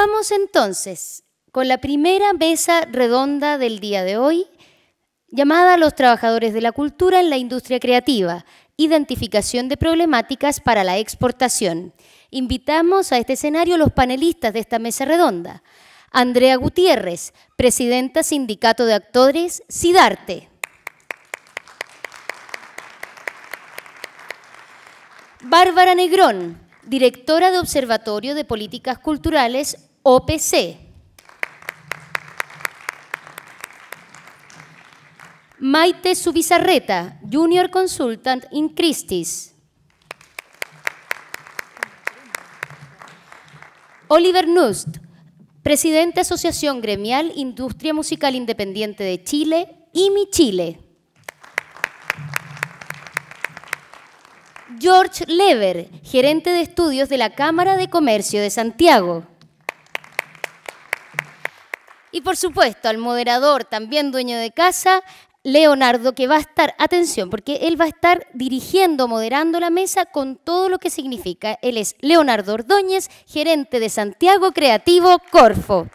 Vamos entonces con la primera mesa redonda del día de hoy, llamada Los trabajadores de la cultura en la industria creativa, identificación de problemáticas para la exportación. Invitamos a este escenario los panelistas de esta mesa redonda. Andrea Gutiérrez, presidenta Sindicato de Actores, SIDARTE. Bárbara Negrón, directora de Observatorio de Políticas Culturales, OPC. Maite Subizarreta, Junior Consultant in Christis. Oliver Nust, presidente Asociación Gremial Industria Musical Independiente de Chile, IMI Chile. George Lever, gerente de estudios de la Cámara de Comercio de Santiago. Y por supuesto, al moderador, también dueño de casa, Leonardo, que va a estar, atención, porque él va a estar dirigiendo, moderando la mesa con todo lo que significa. Él es Leonardo Ordóñez, gerente de Santiago Creativo Corfo.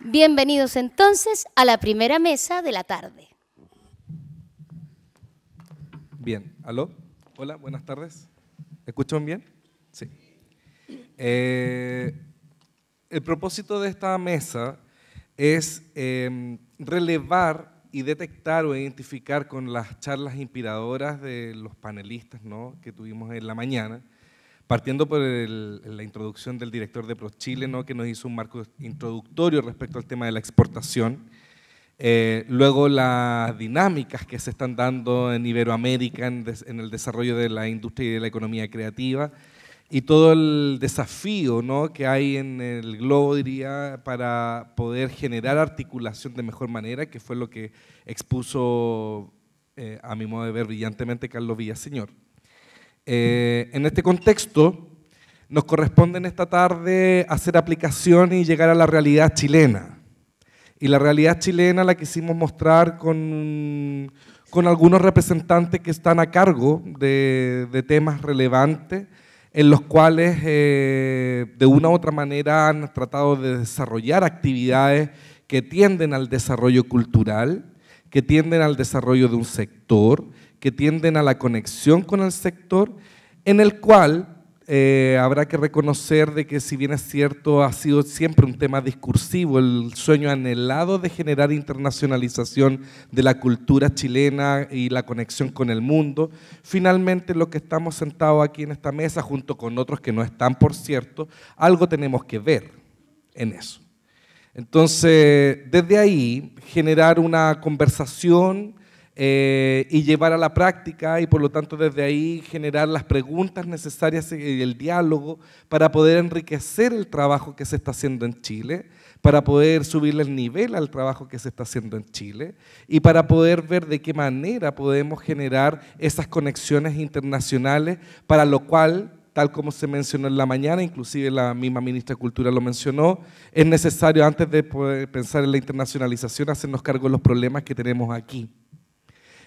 Bienvenidos entonces a la primera mesa de la tarde. Bien, aló, hola, buenas tardes. ¿Escuchan bien? Sí. Eh, el propósito de esta mesa es em, relevar y detectar o identificar con las charlas inspiradoras de los panelistas ¿no? que tuvimos en la mañana, partiendo por la introducción del director de ProChile, ¿no? que nos hizo un marco introductorio respecto al tema de la exportación, eh, luego las dinámicas que se están dando en Iberoamérica en, en el desarrollo de la industria y de la economía creativa, y todo el desafío ¿no? que hay en el globo, diría, para poder generar articulación de mejor manera, que fue lo que expuso, eh, a mi modo de ver, brillantemente Carlos Villaseñor. Eh, en este contexto, nos corresponde en esta tarde hacer aplicación y llegar a la realidad chilena. Y la realidad chilena la quisimos mostrar con, con algunos representantes que están a cargo de, de temas relevantes en los cuales eh, de una u otra manera han tratado de desarrollar actividades que tienden al desarrollo cultural, que tienden al desarrollo de un sector, que tienden a la conexión con el sector, en el cual eh, habrá que reconocer de que si bien es cierto, ha sido siempre un tema discursivo, el sueño anhelado de generar internacionalización de la cultura chilena y la conexión con el mundo, finalmente lo que estamos sentados aquí en esta mesa, junto con otros que no están, por cierto, algo tenemos que ver en eso. Entonces, desde ahí, generar una conversación eh, y llevar a la práctica y por lo tanto desde ahí generar las preguntas necesarias y el diálogo para poder enriquecer el trabajo que se está haciendo en Chile, para poder subirle el nivel al trabajo que se está haciendo en Chile y para poder ver de qué manera podemos generar esas conexiones internacionales para lo cual tal como se mencionó en la mañana, inclusive la misma ministra de Cultura lo mencionó, es necesario antes de pensar en la internacionalización hacernos cargo de los problemas que tenemos aquí.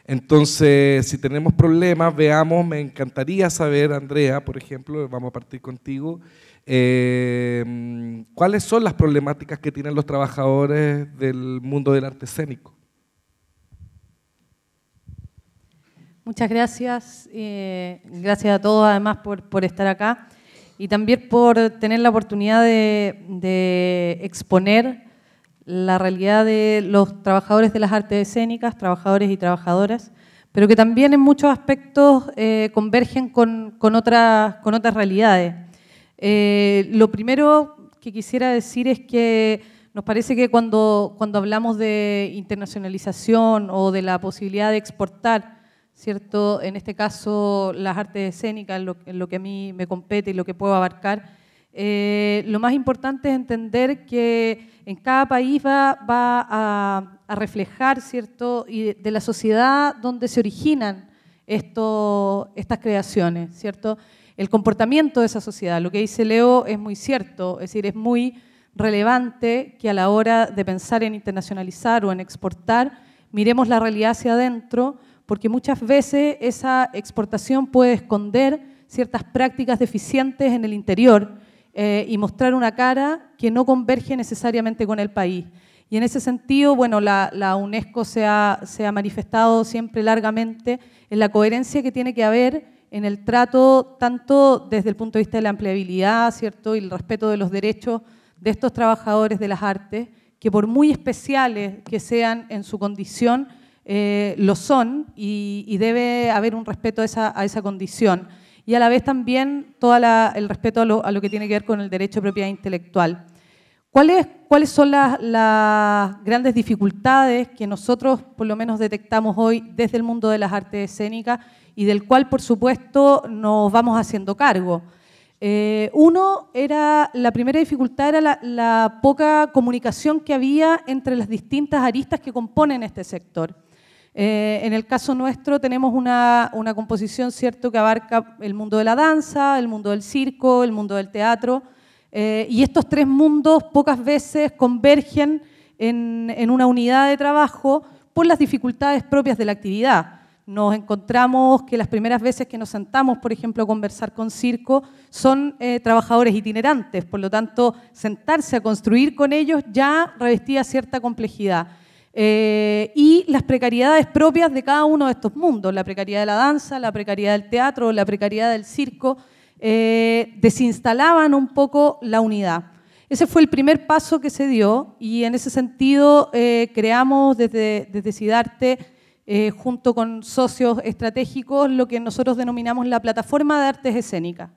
Entonces, si tenemos problemas, veamos, me encantaría saber, Andrea, por ejemplo, vamos a partir contigo, eh, cuáles son las problemáticas que tienen los trabajadores del mundo del arte escénico. Muchas gracias, eh, gracias a todos además por, estar acá y también por tener la oportunidad de exponer la realidad de los trabajadores de las artes escénicas, trabajadores y trabajadoras, pero que también en muchos aspectos eh, convergen con, otras, con, otras, realidades. Eh, lo primero que quisiera decir es que nos parece que cuando, cuando hablamos de internacionalización o de la posibilidad de exportar, ¿cierto? en este caso las artes escénicas, en lo, que a mí me compete y lo que puedo abarcar, eh, lo más importante es entender que en cada país va, a, reflejar, ¿cierto?, y de, la sociedad donde se originan estas creaciones, ¿cierto? El comportamiento de esa sociedad, lo que dice Leo es muy cierto, es decir, es muy relevante que a la hora de pensar en internacionalizar o en exportar, miremos la realidad hacia adentro, porque muchas veces esa exportación puede esconder ciertas prácticas deficientes en el interior eh, y mostrar una cara que no converge necesariamente con el país. Y en ese sentido, bueno, la, UNESCO se ha, manifestado siempre largamente en la coherencia que tiene que haber en el trato, tanto desde el punto de vista de la empleabilidad, ¿cierto?, y el respeto de los derechos de estos trabajadores de las artes, que por muy especiales que sean en su condición, eh, lo son y, debe haber un respeto a esa condición y a la vez también todo el respeto a lo, que tiene que ver con el derecho de propiedad intelectual. ¿Cuáles, son las, grandes dificultades que nosotros por lo menos detectamos hoy desde el mundo de las artes escénicas y del cual por supuesto nos vamos haciendo cargo? Eh, uno era, la primera dificultad era la, la poca comunicación que había entre las distintas aristas que componen este sector. Eh, en el caso nuestro tenemos una, composición ¿cierto? que abarca el mundo de la danza, el mundo del circo, el mundo del teatro, eh, y estos tres mundos pocas veces convergen en, una unidad de trabajo por las dificultades propias de la actividad. Nos encontramos que las primeras veces que nos sentamos, por ejemplo, a conversar con circo, son eh, trabajadores itinerantes, por lo tanto, sentarse a construir con ellos ya revestía cierta complejidad. Eh, y las precariedades propias de cada uno de estos mundos, la precariedad de la danza, la precariedad del teatro, la precariedad del circo, eh, desinstalaban un poco la unidad. Ese fue el primer paso que se dio y en ese sentido eh, creamos desde, desde Cidarte, junto con socios estratégicos, lo que nosotros denominamos la plataforma de artes escénicas.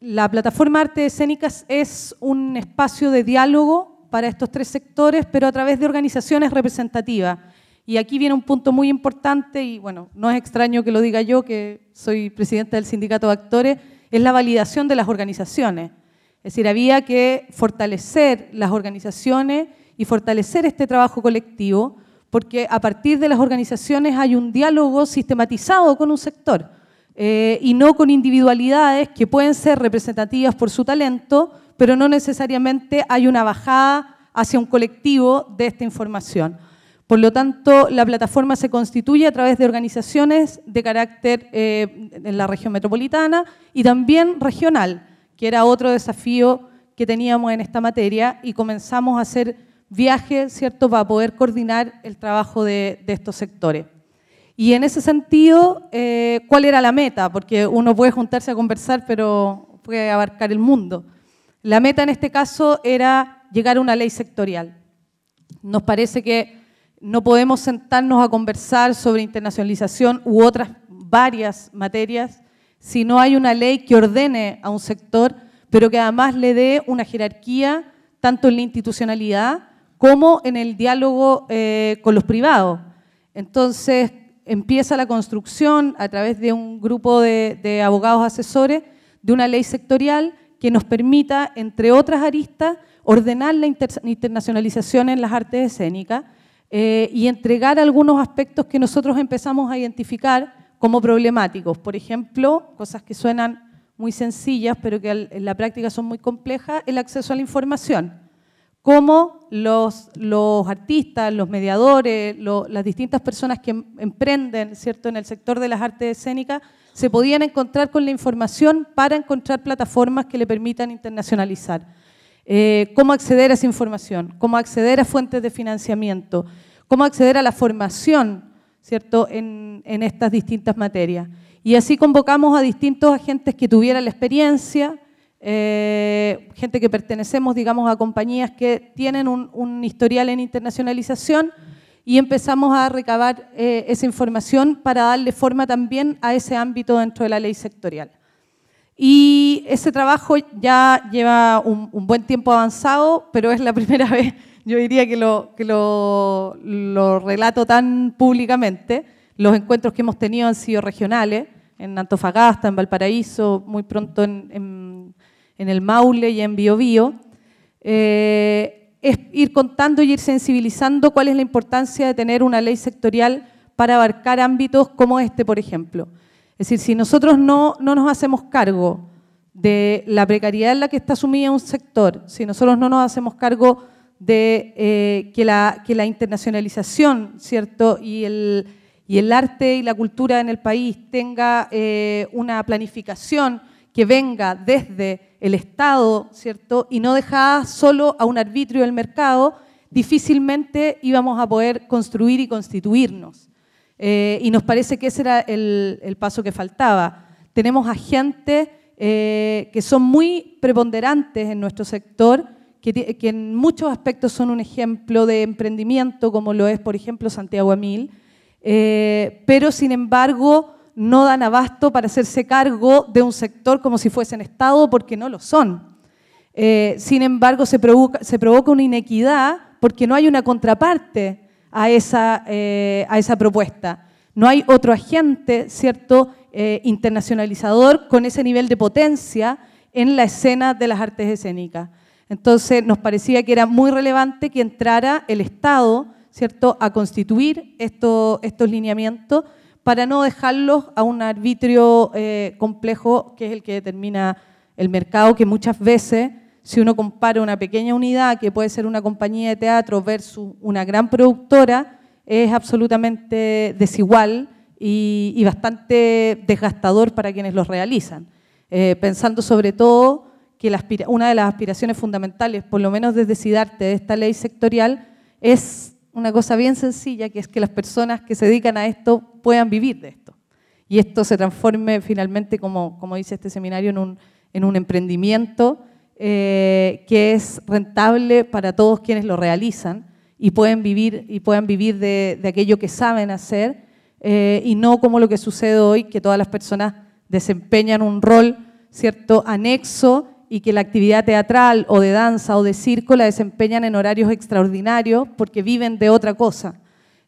La plataforma de artes escénicas es un espacio de diálogo para estos tres sectores, pero a través de organizaciones representativas. Y aquí viene un punto muy importante, y bueno, no es extraño que lo diga yo, que soy presidenta del sindicato de actores, es la validación de las organizaciones. Es decir, había que fortalecer las organizaciones y fortalecer este trabajo colectivo, porque a partir de las organizaciones hay un diálogo sistematizado con un sector eh, y no con individualidades que pueden ser representativas por su talento, pero no necesariamente hay una bajada hacia un colectivo de esta información. Por lo tanto, la plataforma se constituye a través de organizaciones de carácter eh, en la región metropolitana y también regional, que era otro desafío que teníamos en esta materia y comenzamos a hacer viajes, ¿cierto?, para poder coordinar el trabajo de, estos sectores. Y en ese sentido, eh, ¿cuál era la meta? Porque uno puede juntarse a conversar, pero puede abarcar el mundo. La meta en este caso era llegar a una ley sectorial. Nos parece que no podemos sentarnos a conversar sobre internacionalización u otras varias materias si no hay una ley que ordene a un sector, pero que además le dé una jerarquía tanto en la institucionalidad como en el diálogo eh, con los privados. Entonces empieza la construcción a través de un grupo de abogados asesores de una ley sectorial que nos permita, entre otras aristas, ordenar la internacionalización en las artes escénicas eh, y entregar algunos aspectos que nosotros empezamos a identificar como problemáticos. Por ejemplo, cosas que suenan muy sencillas, pero que en la práctica son muy complejas, el acceso a la información. Cómo los, artistas, los mediadores, las distintas personas que em-, emprenden ¿cierto? en el sector de las artes escénicas se podían encontrar con la información para encontrar plataformas que le permitan internacionalizar. Eh, cómo acceder a esa información, cómo acceder a fuentes de financiamiento, cómo acceder a la formación ¿cierto? En, estas distintas materias. Y así convocamos a distintos agentes que tuvieran la experiencia, eh, gente que pertenecemos, digamos, a compañías que tienen un, un historial en internacionalización y empezamos a recabar eh, esa información para darle forma también a ese ámbito dentro de la ley sectorial. Y ese trabajo ya lleva un, buen tiempo avanzado, pero es la primera vez, yo diría, que lo, que lo, relato tan públicamente. Los encuentros que hemos tenido han sido regionales, en Antofagasta, en Valparaíso, muy pronto en, en, el Maule y en Biobío. Eh, es ir contando y ir sensibilizando cuál es la importancia de tener una ley sectorial para abarcar ámbitos como este, por ejemplo. Es decir, si nosotros no, no nos hacemos cargo de la precariedad en la que está asumida un sector, si nosotros no nos hacemos cargo de eh, que, la, que, la, internacionalización ¿cierto? Y, el, el arte y la cultura en el país tenga eh, una planificación que venga desde el Estado, ¿cierto? Y no dejada solo a un arbitrio del mercado, difícilmente íbamos a poder construir y constituirnos. Eh, y nos parece que ese era el, paso que faltaba. Tenemos a gente eh, que son muy preponderantes en nuestro sector, que, en muchos aspectos son un ejemplo de emprendimiento, como lo es, por ejemplo, Santiago Amil, eh, pero sin embargo no dan abasto para hacerse cargo de un sector como si fuesen Estado, porque no lo son. Eh, sin embargo, se provoca, una inequidad porque no hay una contraparte a esa, eh, a esa propuesta. No hay otro agente, ¿cierto?, eh, internacionalizador con ese nivel de potencia en la escena de las artes escénicas. Entonces, nos parecía que era muy relevante que entrara el Estado, ¿cierto?, a constituir esto, estos lineamientos para no dejarlos a un arbitrio eh, complejo que es el que determina el mercado, que muchas veces, si uno compara una pequeña unidad, que puede ser una compañía de teatro versus una gran productora, es absolutamente desigual y, bastante desgastador para quienes los realizan. Eh, pensando sobre todo que una de las aspiraciones fundamentales, por lo menos desde CIDARTE, de esta ley sectorial, es una cosa bien sencilla, que es que las personas que se dedican a esto puedan vivir de esto. Y esto se transforme finalmente, como, como dice este seminario, en un, en un emprendimiento eh, que es rentable para todos quienes lo realizan y pueden vivir, y puedan vivir de, aquello que saben hacer eh, y no como lo que sucede hoy, que todas las personas desempeñan un rol cierto anexo y que la actividad teatral o de danza o de circo la desempeñan en horarios extraordinarios porque viven de otra cosa.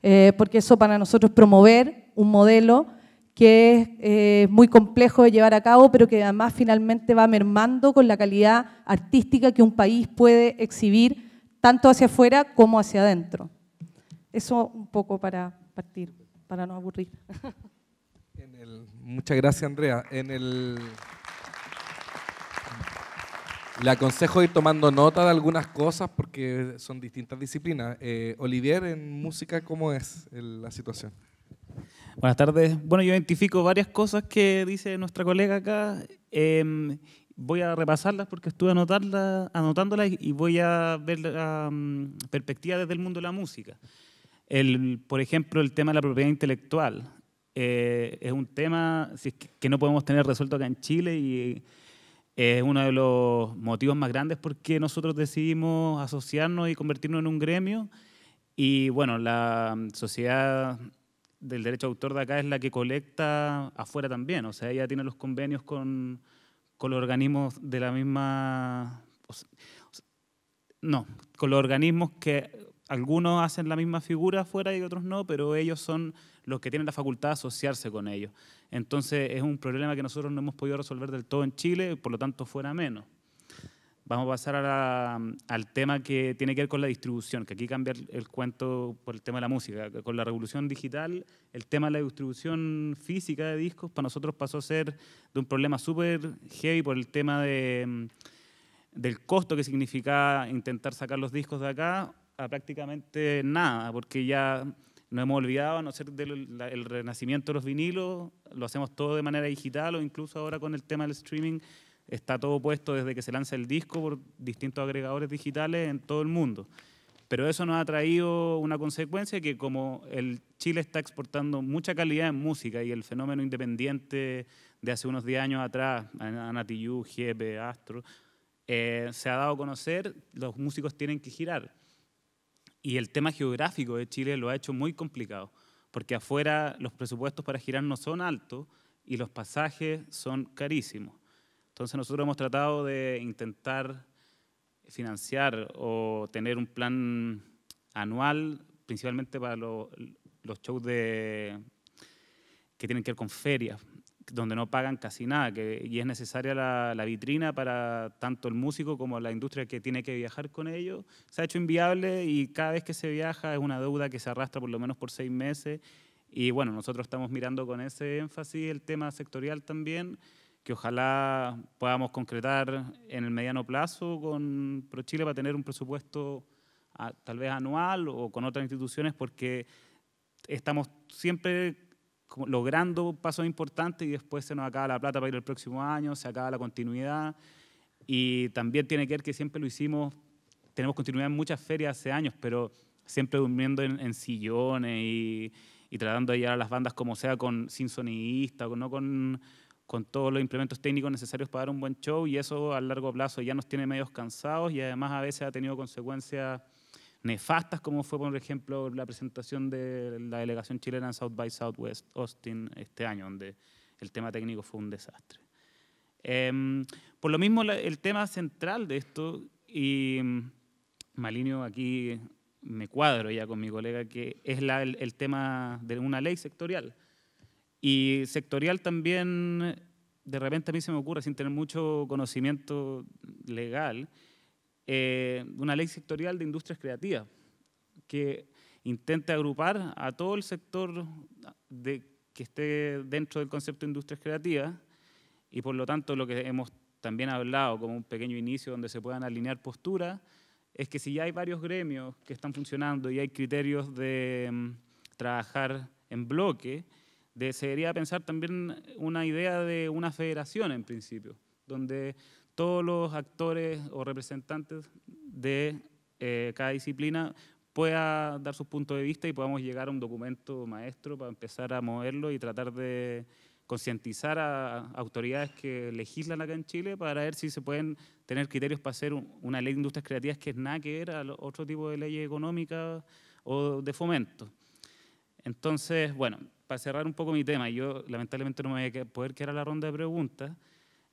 Eh, porque eso para nosotros promover un modelo que es eh, muy complejo de llevar a cabo, pero que además finalmente va mermando con la calidad artística que un país puede exhibir tanto hacia afuera como hacia adentro. Eso un poco para partir, para no aburrir. muchas gracias, Andrea. En le aconsejo ir tomando nota de algunas cosas porque son distintas disciplinas. Eh, Olivier, en música, ¿cómo es la situación? Buenas tardes. Bueno, yo identifico varias cosas que dice nuestra colega acá. Em, voy a repasarlas porque estuve anotarla, anotándolas y voy a ver la mm, perspectiva desde el mundo de la música. por ejemplo, el tema de la propiedad intelectual. Eh, es un tema que no podemos tener resuelto acá en Chile y eh, es uno de los motivos más grandes por nosotros decidimos asociarnos y convertirnos en un gremio. Y bueno, la sociedad del derecho de autor de acá es la que colecta afuera también, o sea, ella tiene los convenios con, los organismos de la misma... no, con los organismos que algunos hacen la misma figura afuera y otros no, pero ellos son los que tienen la facultad de asociarse con ellos. Entonces es un problema que nosotros no hemos podido resolver del todo en Chile, por lo tanto fuera menos. Vamos a pasar al tema que tiene que ver con la distribución, que aquí cambia el, cuento por el tema de la música. Con la revolución digital, el tema de la distribución física de discos para nosotros pasó a ser de un problema súper heavy por el tema de, del costo que significaba intentar sacar los discos de acá a prácticamente nada, porque ya nos hemos olvidado, a no ser del el renacimiento de los vinilos, lo hacemos todo de manera digital o incluso ahora con el tema del streaming está todo puesto desde que se lanza el disco por distintos agregadores digitales en todo el mundo. Pero eso nos ha traído una consecuencia que como el Chile está exportando mucha calidad en música y el fenómeno independiente de hace unos 10 años atrás, Anatiyu, Jepe, Astro, eh, se ha dado a conocer, los músicos tienen que girar. Y el tema geográfico de Chile lo ha hecho muy complicado, porque afuera los presupuestos para girar no son altos y los pasajes son carísimos. Entonces nosotros hemos tratado de intentar financiar o tener un plan anual, principalmente para los shows de, que tienen que ver con ferias, donde no pagan casi nada, que, y es necesaria la, la, vitrina para tanto el músico como la industria que tiene que viajar con ellos. Se ha hecho inviable y cada vez que se viaja es una deuda que se arrastra por lo menos por seis meses. Y bueno, nosotros estamos mirando con ese énfasis el tema sectorial también que ojalá podamos concretar en el mediano plazo con ProChile para tener un presupuesto ah, tal vez anual o con otras instituciones porque estamos siempre logrando pasos importantes y después se nos acaba la plata para ir el próximo año, se acaba la continuidad y también tiene que ver que siempre lo hicimos, tenemos continuidad en muchas ferias hace años, pero siempre durmiendo en, sillones y, tratando de llegar a las bandas como sea, con, sin sonidista, no con con todos los implementos técnicos necesarios para dar un buen show y eso a largo plazo ya nos tiene medios cansados y además a veces ha tenido consecuencias nefastas, como fue, por ejemplo, la presentación de la delegación chilena en South by Southwest Austin este año, donde el tema técnico fue un desastre. Em, por lo mismo, el tema central de esto, y mm, Malinio aquí me cuadro ya con mi colega, que es el, tema de una ley sectorial. Y sectorial también, de repente a mí se me ocurre, sin tener mucho conocimiento legal, eh, una ley sectorial de industrias creativas que intente agrupar a todo el sector de, que esté dentro del concepto de industrias creativas y por lo tanto lo que hemos también hablado como un pequeño inicio donde se puedan alinear posturas, es que si ya hay varios gremios que están funcionando y hay criterios de mm, trabajar en bloque, de, pensar también una idea de una federación en principio, donde todos los actores o representantes de eh, cada disciplina pueda dar sus puntos de vista y podamos llegar a un documento maestro para empezar a moverlo y tratar de concientizar a autoridades que legislan acá en Chile para ver si se pueden tener criterios para hacer una ley de industrias creativas que es nada que ver a otro tipo de ley económica o de fomento. Entonces, bueno, para cerrar un poco mi tema, y yo lamentablemente no me voy a poder quedar a la ronda de preguntas,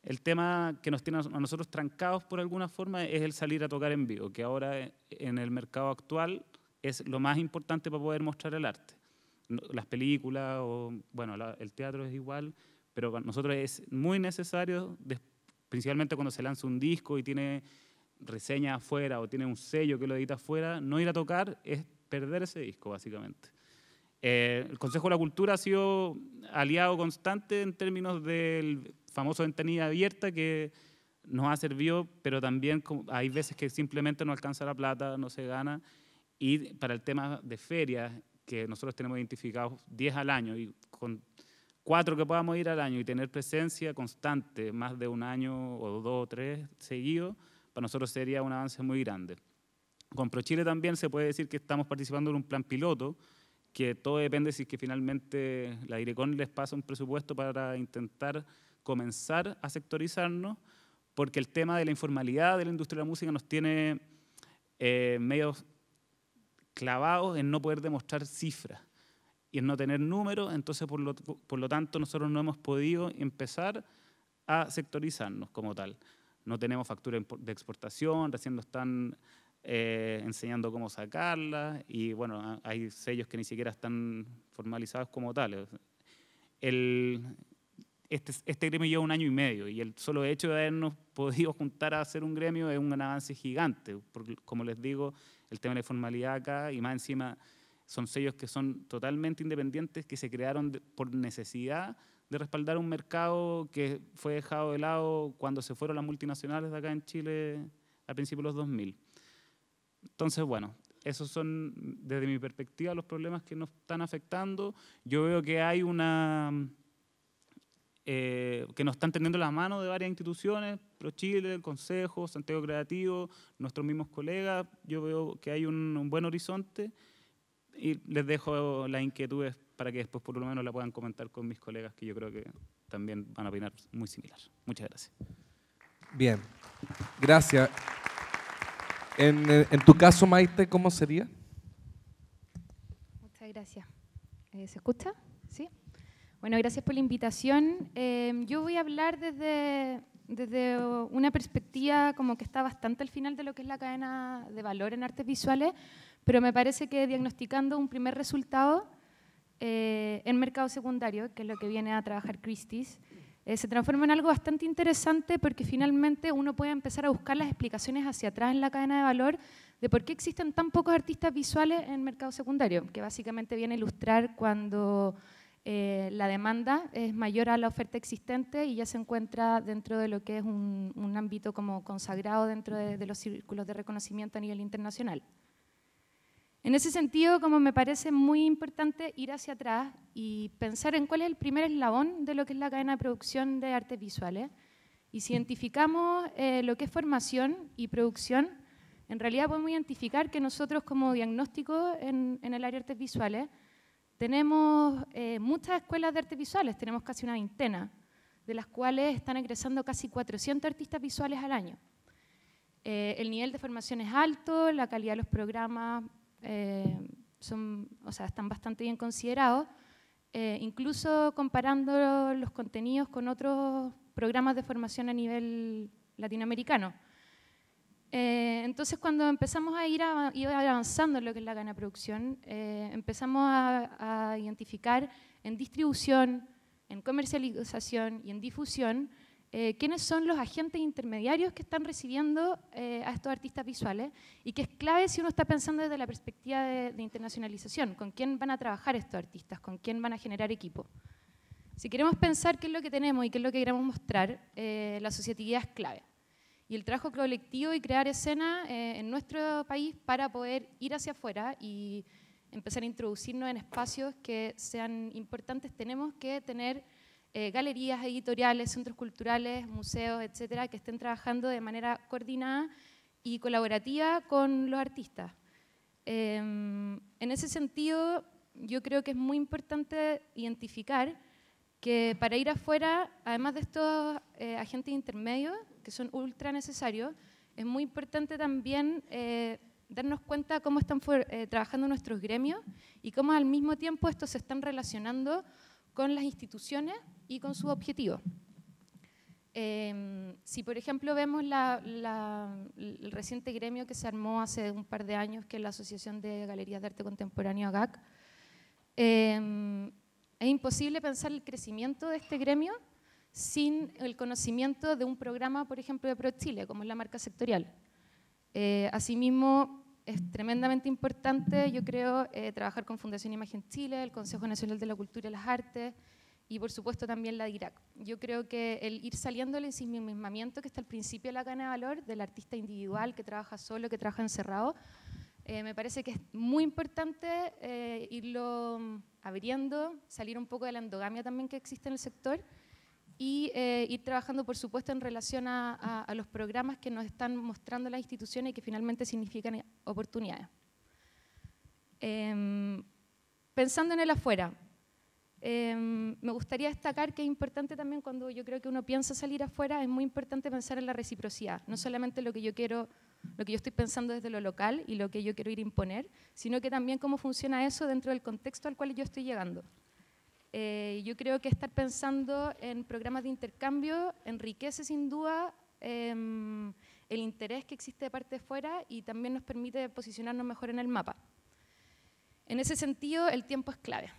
el tema que nos tiene a nosotros trancados por alguna forma es el salir a tocar en vivo, que ahora eh, en el mercado actual es lo más importante para poder mostrar el arte. Las películas o, bueno, el teatro es igual, pero para nosotros es muy necesario, principalmente cuando se lanza un disco y tiene reseña afuera o tiene un sello que lo edita afuera, no ir a tocar es perder ese disco, básicamente. Eh, el Consejo de la Cultura ha sido aliado constante en términos del famoso ventanilla abierta que nos ha servido, pero también hay veces que simplemente no alcanza la plata, no se gana. Y para el tema de ferias, que nosotros tenemos identificados 10 al año y con cuatro que podamos ir al año y tener presencia constante, más de un año o dos o tres seguidos, para nosotros sería un avance muy grande. Con ProChile también se puede decir que estamos participando en un plan piloto que todo depende si es que finalmente la Direcon les pasa un presupuesto para intentar comenzar a sectorizarnos, porque el tema de la informalidad de la industria de la música nos tiene eh, medios clavados en no poder demostrar cifras y en no tener números, entonces por lo, por lo tanto nosotros no hemos podido empezar a sectorizarnos como tal. No tenemos factura de exportación, recién nos están eh, enseñando cómo sacarla y bueno, hay sellos que ni siquiera están formalizados como tales. El, este, este, gremio lleva un año y medio y el solo hecho de habernos podido juntar a hacer un gremio es un avance gigante, porque como les digo, el tema de formalidad acá y más encima son sellos que son totalmente independientes, que se crearon por necesidad de respaldar un mercado que fue dejado de lado cuando se fueron las multinacionales de acá en Chile a principios de los 2000. Entonces, bueno, esos son, desde mi perspectiva, los problemas que nos están afectando. Yo veo que hay una... Eh, que nos están teniendo las manos de varias instituciones, ProChile, el Consejo, Santiago Creativo, nuestros mismos colegas. Yo veo que hay un, buen horizonte y les dejo las inquietudes para que después por lo menos la puedan comentar con mis colegas que yo creo que también van a opinar muy similar. Muchas gracias. Bien, gracias. Eh, en, tu caso, Maite, ¿cómo sería? Muchas gracias. Eh, ¿Se escucha? Sí. Bueno, gracias por la invitación. Em, yo voy a hablar desde, una perspectiva como que está bastante al final de lo que es la cadena de valor en artes visuales, pero me parece que diagnosticando un primer resultado eh, en mercado secundario, que es lo que viene a trabajar Christie's, eh, se transforma en algo bastante interesante porque finalmente uno puede empezar a buscar las explicaciones hacia atrás en la cadena de valor de por qué existen tan pocos artistas visuales en el mercado secundario, que básicamente viene a ilustrar cuando eh, la demanda es mayor a la oferta existente y ya se encuentra dentro de lo que es un, ámbito como consagrado dentro de los círculos de reconocimiento a nivel internacional. En ese sentido, como me parece muy importante ir hacia atrás y pensar en cuál es el primer eslabón de lo que es la cadena de producción de artes visuales. Y si identificamos eh, lo que es formación y producción, en realidad podemos identificar que nosotros como diagnóstico en, el área de artes visuales tenemos eh, muchas escuelas de artes visuales, tenemos casi una veintena, de las cuales están egresando casi 400 artistas visuales al año. Eh, el nivel de formación es alto, la calidad de los programas eh, o sea, están bastante bien considerados, eh, incluso comparando los contenidos con otros programas de formación a nivel latinoamericano. Eh, entonces, cuando empezamos a ir, avanzando en lo que es la ganaproducción, empezamos a, identificar en distribución, en comercialización y en difusión eh, quiénes son los agentes intermediarios que están recibiendo eh, a estos artistas visuales y que es clave si uno está pensando desde la perspectiva de, internacionalización, con quién van a trabajar estos artistas, con quién van a generar equipo. Si queremos pensar qué es lo que tenemos y qué es lo que queremos mostrar, eh, la asociatividad es clave. Y el trabajo colectivo y crear escena en nuestro país para poder ir hacia afuera y empezar a introducirnos en espacios que sean importantes, tenemos que tener eh, galerías, editoriales, centros culturales, museos, etcétera, que estén trabajando de manera coordinada y colaborativa con los artistas. Em, en ese sentido, yo creo que es muy importante identificar que para ir afuera, además de estos eh, agentes intermedios, que son ultra necesarios, es muy importante también eh, darnos cuenta cómo están trabajando nuestros gremios y cómo al mismo tiempo estos se están relacionando con las instituciones y con su objetivo. Em, si por ejemplo vemos el reciente gremio que se armó hace un par de años, que es la Asociación de Galerías de Arte Contemporáneo AGAC, em, es imposible pensar el crecimiento de este gremio sin el conocimiento de un programa, por ejemplo, de ProChile, como es la marca sectorial. Eh, asimismo, es tremendamente importante, yo creo, eh, trabajar con Fundación Imagen Chile, el Consejo Nacional de la Cultura y las Artes, y por supuesto también la DIRAC. Yo creo que el ir saliendo del ensimismamiento que está al principio de la cadena de valor, del artista individual que trabaja solo, que trabaja encerrado, eh, me parece que es muy importante eh, irlo mm, abriendo, salir un poco de la endogamia también que existe en el sector y eh, ir trabajando, por supuesto, en relación a, a, los programas que nos están mostrando las instituciones y que finalmente significan oportunidades. Em, pensando en el afuera, Em, me gustaría destacar que es importante también cuando yo creo que uno piensa salir afuera, es muy importante pensar en la reciprocidad, no solamente lo que yo quiero, lo que yo estoy pensando desde lo local y lo que yo quiero ir a imponer, sino que también cómo funciona eso dentro del contexto al cual yo estoy llegando. Eh, yo creo que estar pensando en programas de intercambio enriquece sin duda em, el interés que existe de parte de fuera y también nos permite posicionarnos mejor en el mapa. En ese sentido, el tiempo es clave.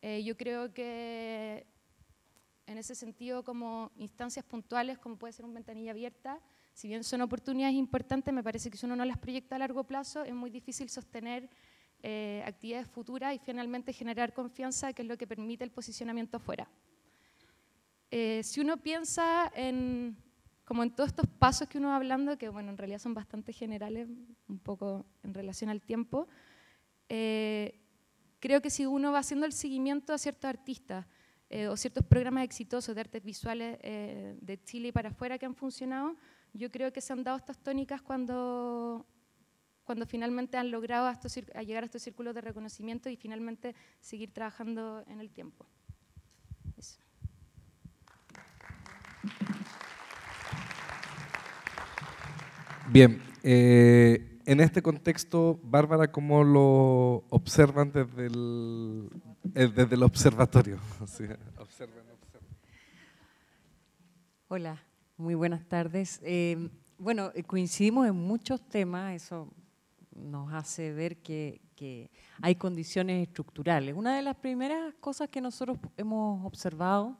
Eh, yo creo que en ese sentido, como instancias puntuales, como puede ser una ventanilla abierta, si bien son oportunidades importantes, me parece que si uno no las proyecta a largo plazo, es muy difícil sostener eh, actividades futuras y finalmente generar confianza, que es lo que permite el posicionamiento afuera. Eh, si uno piensa en, como en todos estos pasos que uno va hablando, que bueno, en realidad son bastante generales, un poco en relación al tiempo, creo que si uno va haciendo el seguimiento a ciertos artistas eh, o ciertos programas exitosos de artes visuales eh, de Chile y para afuera que han funcionado, yo creo que se han dado estas tónicas cuando, cuando finalmente han logrado llegar a estos círculos de reconocimiento y finalmente seguir trabajando en el tiempo. Bien, eh, en este contexto, Bárbara, ¿cómo lo observan desde el, eh, desde el observatorio? observen, Hola, muy buenas tardes. Eh, bueno, eh, coincidimos en muchos temas, eso nos hace ver que, que hay condiciones estructurales. Una de las primeras cosas que nosotros hemos observado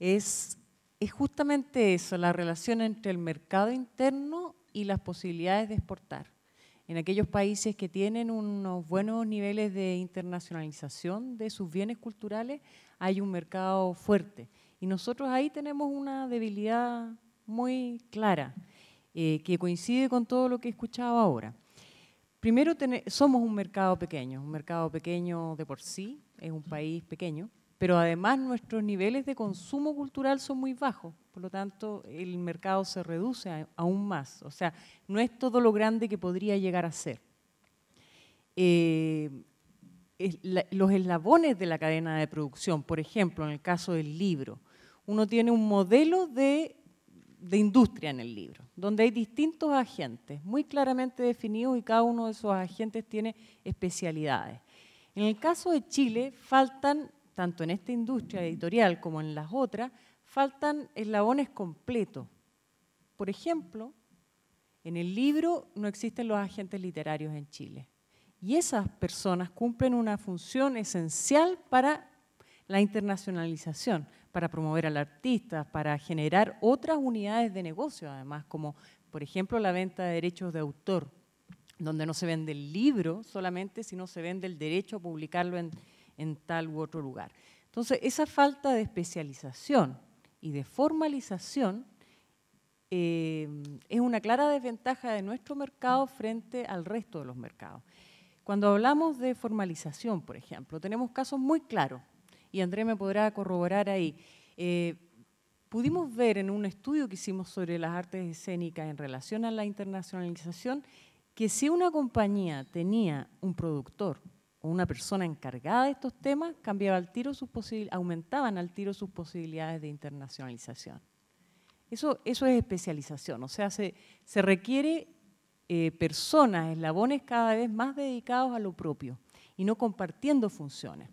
es, es justamente eso, la relación entre el mercado interno y las posibilidades de exportar en aquellos países que tienen unos buenos niveles de internacionalización de sus bienes culturales, hay un mercado fuerte. Y nosotros ahí tenemos una debilidad muy clara, eh, que coincide con todo lo que he escuchado ahora. Primero, somos un mercado pequeño, un mercado pequeño de por sí, es un país pequeño pero además nuestros niveles de consumo cultural son muy bajos, por lo tanto el mercado se reduce aún más, o sea, no es todo lo grande que podría llegar a ser. Eh, los eslabones de la cadena de producción, por ejemplo, en el caso del libro, uno tiene un modelo de, de industria en el libro, donde hay distintos agentes, muy claramente definidos y cada uno de esos agentes tiene especialidades. En el caso de Chile faltan tanto en esta industria editorial como en las otras, faltan eslabones completos. Por ejemplo, en el libro no existen los agentes literarios en Chile. Y esas personas cumplen una función esencial para la internacionalización, para promover al artista, para generar otras unidades de negocio, además, como por ejemplo la venta de derechos de autor, donde no se vende el libro solamente, sino se vende el derecho a publicarlo en, en tal u otro lugar. Entonces, esa falta de especialización y de formalización eh, es una clara desventaja de nuestro mercado frente al resto de los mercados. Cuando hablamos de formalización, por ejemplo, tenemos casos muy claros, y André me podrá corroborar ahí. Eh, pudimos ver en un estudio que hicimos sobre las artes escénicas en relación a la internacionalización que si una compañía tenía un productor o una persona encargada de estos temas cambiaba al tiro sus aumentaban al tiro sus posibilidades de internacionalización. Eso, eso es especialización, o sea, se, se requiere eh, personas, eslabones cada vez más dedicados a lo propio y no compartiendo funciones.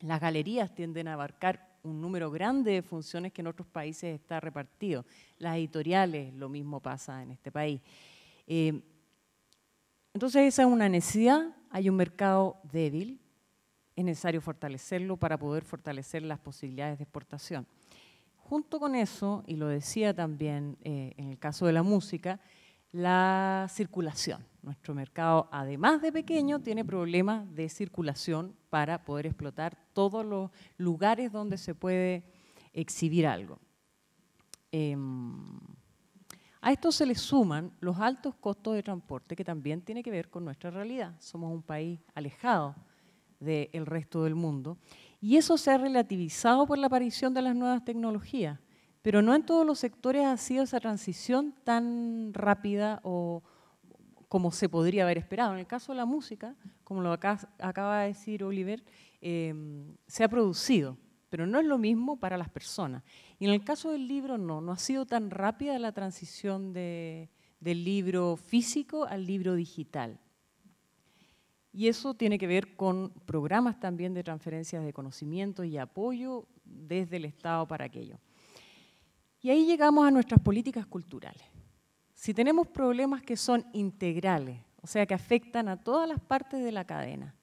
Las galerías tienden a abarcar un número grande de funciones que en otros países está repartido. Las editoriales, lo mismo pasa en este país. Eh, entonces esa es una necesidad, hay un mercado débil, es necesario fortalecerlo para poder fortalecer las posibilidades de exportación. Junto con eso, y lo decía también eh, en el caso de la música, la circulación. Nuestro mercado, además de pequeño, tiene problemas de circulación para poder explotar todos los lugares donde se puede exhibir algo. Em, a esto se le suman los altos costos de transporte que también tiene que ver con nuestra realidad. Somos un país alejado del resto del mundo y eso se ha relativizado por la aparición de las nuevas tecnologías, pero no en todos los sectores ha sido esa transición tan rápida o como se podría haber esperado. En el caso de la música, como lo acaba de decir Oliver, eh, se ha producido pero no es lo mismo para las personas. Y en el caso del libro no, no ha sido tan rápida la transición del libro físico al libro digital. Y eso tiene que ver con programas también de transferencias de conocimiento y apoyo desde el Estado para aquello. Y ahí llegamos a nuestras políticas culturales. Si tenemos problemas que son integrales, o sea, que afectan a todas las partes de la cadena,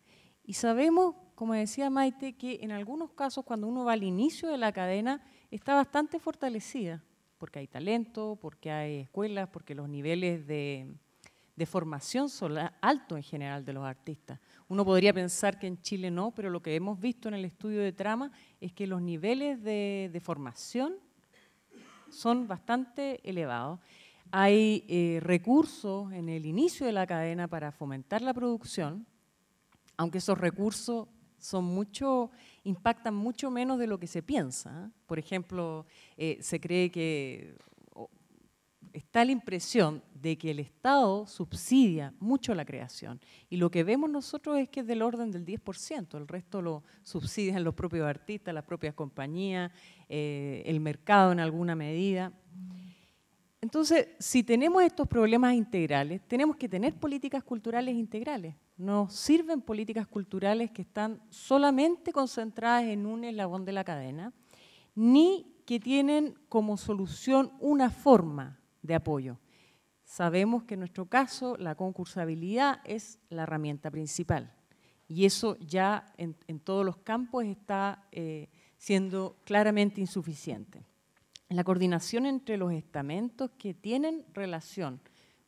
y sabemos como decía Maite, que en algunos casos cuando uno va al inicio de la cadena está bastante fortalecida, porque hay talento, porque hay escuelas, porque los niveles de, formación son altos en general de los artistas. Uno podría pensar que en Chile no, pero lo que hemos visto en el estudio de trama es que los niveles de, formación son bastante elevados. Hay eh, recursos en el inicio de la cadena para fomentar la producción, aunque esos recursos son mucho, impactan mucho menos de lo que se piensa. ¿eh? Por ejemplo, eh, se cree que está la impresión de que el Estado subsidia mucho la creación y lo que vemos nosotros es que es del orden del 10%, el resto lo subsidian los propios artistas, las propias compañías, eh, el mercado en alguna medida. Entonces, si tenemos estos problemas integrales, tenemos que tener políticas culturales integrales no sirven políticas culturales que están solamente concentradas en un eslabón de la cadena, ni que tienen como solución una forma de apoyo. Sabemos que en nuestro caso la concursabilidad es la herramienta principal y eso ya en, todos los campos está eh, siendo claramente insuficiente. La coordinación entre los estamentos que tienen relación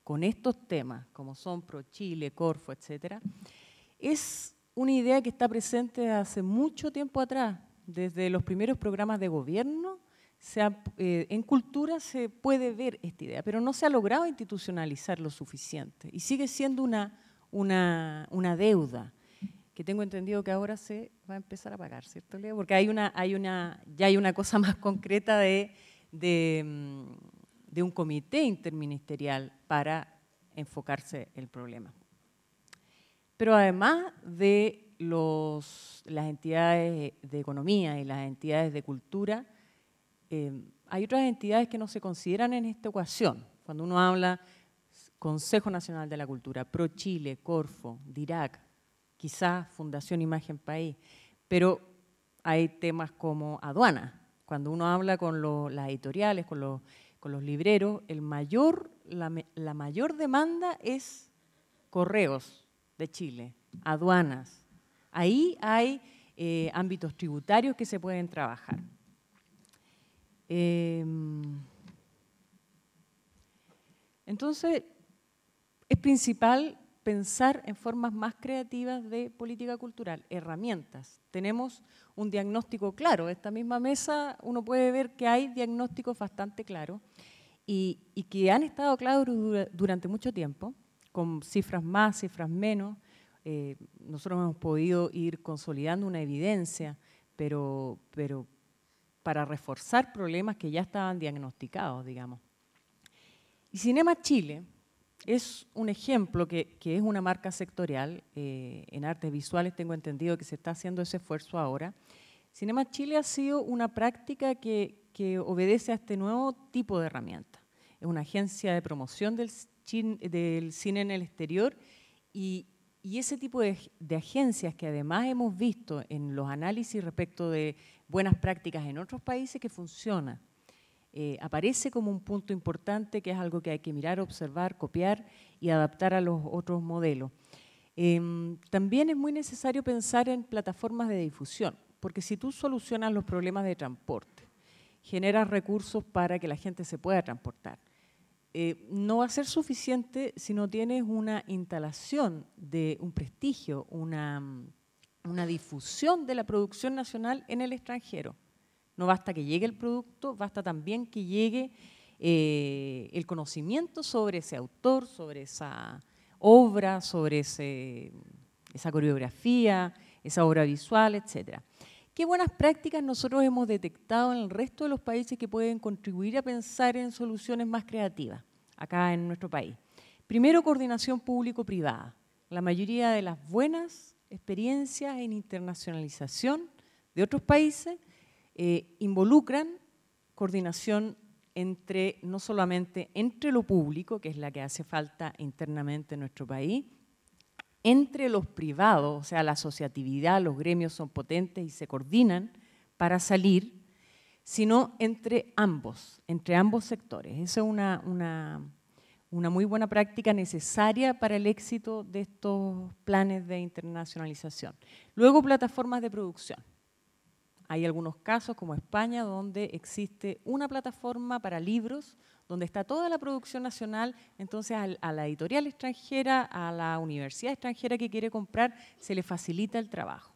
con estos temas, como son Chile, Corfo, etc., es una idea que está presente hace mucho tiempo atrás. Desde los primeros programas de gobierno, eh, en cultura se puede ver esta idea, pero no se ha logrado institucionalizar lo suficiente y sigue siendo una, una, deuda que tengo entendido que ahora se va a empezar a pagar, ¿cierto, Porque hay una, hay una, ya hay una cosa más concreta de mm, de un comité interministerial para enfocarse el problema. Pero además de los, las entidades de economía y las entidades de cultura, eh, hay otras entidades que no se consideran en esta ocasión. Cuando uno habla Consejo Nacional de la Cultura, Pro Chile, Corfo, DIRAC, quizás Fundación Imagen País, pero hay temas como aduana. Cuando uno habla con las editoriales, con los con los libreros, la, mayor demanda es correos de Chile, aduanas. Ahí hay eh, ámbitos tributarios que se pueden trabajar. Em, entonces, es principal pensar en formas más creativas de política cultural, herramientas. Tenemos un diagnóstico claro. Esta misma mesa uno puede ver que hay diagnósticos bastante claros y, que han estado claros durante mucho tiempo, con cifras más, cifras menos. Eh, nosotros hemos podido ir consolidando una evidencia, pero, pero para reforzar problemas que ya estaban diagnosticados, digamos. Y Cinema Chile, es un ejemplo que, es una marca sectorial. Eh, en artes visuales tengo entendido que se está haciendo ese esfuerzo ahora. Cinema Chile ha sido una práctica que, obedece a este nuevo tipo de herramienta. Es una agencia de promoción del, cine en el exterior y, ese tipo de, de, agencias que además hemos visto en los análisis respecto de buenas prácticas en otros países que funciona. Eh, aparece como un punto importante que es algo que hay que mirar, observar, copiar y adaptar a los otros modelos. Em, también es muy necesario pensar en plataformas de difusión, porque si tú solucionas los problemas de transporte, generas recursos para que la gente se pueda transportar, eh, no va a ser suficiente si no tienes una instalación de un prestigio, una, una difusión de la producción nacional en el extranjero. No basta que llegue el producto, basta también que llegue eh, el conocimiento sobre ese autor, sobre esa obra, sobre esa coreografía, esa obra visual, etc. ¿Qué buenas prácticas nosotros hemos detectado en el resto de los países que pueden contribuir a pensar en soluciones más creativas acá en nuestro país? Primero, coordinación público-privada. La mayoría de las buenas experiencias en internacionalización de otros países eh, involucran coordinación entre, no solamente entre lo público, que es la que hace falta internamente en nuestro país, entre los privados, o sea, la asociatividad, los gremios son potentes y se coordinan para salir, sino entre ambos, entre ambos sectores. Esa es una muy buena práctica necesaria para el éxito de estos planes de internacionalización. Luego, plataformas de producción. Hay algunos casos como España donde existe una plataforma para libros donde está toda la producción nacional, entonces a la editorial extranjera, a la universidad extranjera que quiere comprar, se le facilita el trabajo.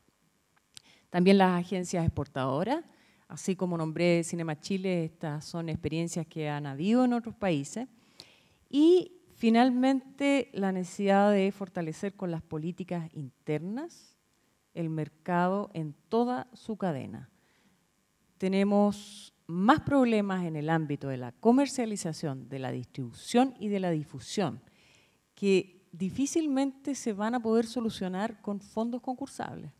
También las agencias exportadoras, así como nombré Cinema Chile, estas son experiencias que han habido en otros países. Y finalmente la necesidad de fortalecer con las políticas internas el mercado en toda su cadena. Tenemos más problemas en el ámbito de la comercialización, de la distribución y de la difusión, que difícilmente se van a poder solucionar con fondos concursables.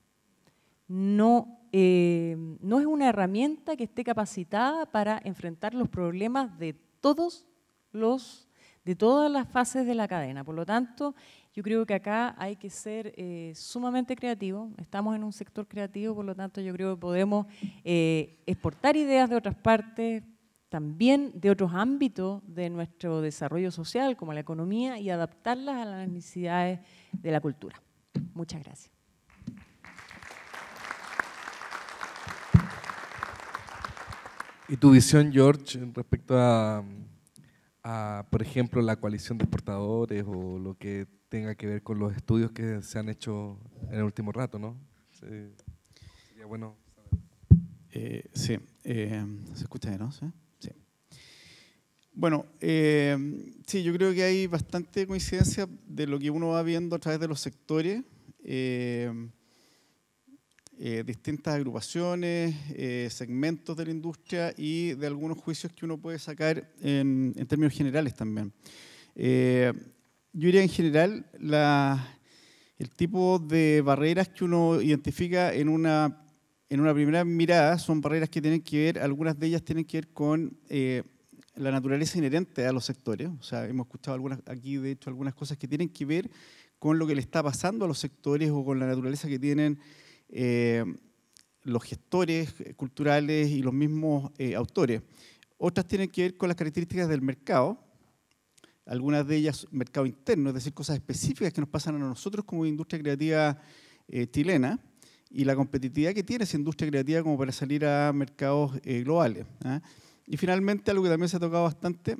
No, eh, no es una herramienta que esté capacitada para enfrentar los problemas de todos los de todas las fases de la cadena. Por lo tanto, yo creo que acá hay que ser eh, sumamente creativo, estamos en un sector creativo, por lo tanto yo creo que podemos eh, exportar ideas de otras partes, también de otros ámbitos de nuestro desarrollo social, como la economía, y adaptarlas a las necesidades de la cultura. Muchas gracias. ¿Y tu visión, George, respecto a a, por ejemplo, la coalición de exportadores o lo que tenga que ver con los estudios que se han hecho en el último rato, ¿no? Sería bueno saber. Eh, sí, eh, se escucha no, sí. Bueno, eh, sí, yo creo que hay bastante coincidencia de lo que uno va viendo a través de los sectores. Eh, distintas agrupaciones, eh, segmentos de la industria y de algunos juicios que uno puede sacar en, términos generales también. Eh, yo diría en general el tipo de barreras que uno identifica en una, en una primera mirada son barreras que tienen que ver, algunas de ellas tienen que ver con la naturaleza inherente a los sectores. O sea, hemos escuchado algunas, aquí de hecho algunas cosas que tienen que ver con lo que le está pasando a los sectores o con la naturaleza que tienen eh, los gestores culturales y los mismos eh, autores. Otras tienen que ver con las características del mercado, algunas de ellas mercado interno, es decir, cosas específicas que nos pasan a nosotros como industria creativa eh, chilena y la competitividad que tiene esa industria creativa como para salir a mercados globales. ¿ah? Y finalmente, algo que también se ha tocado bastante,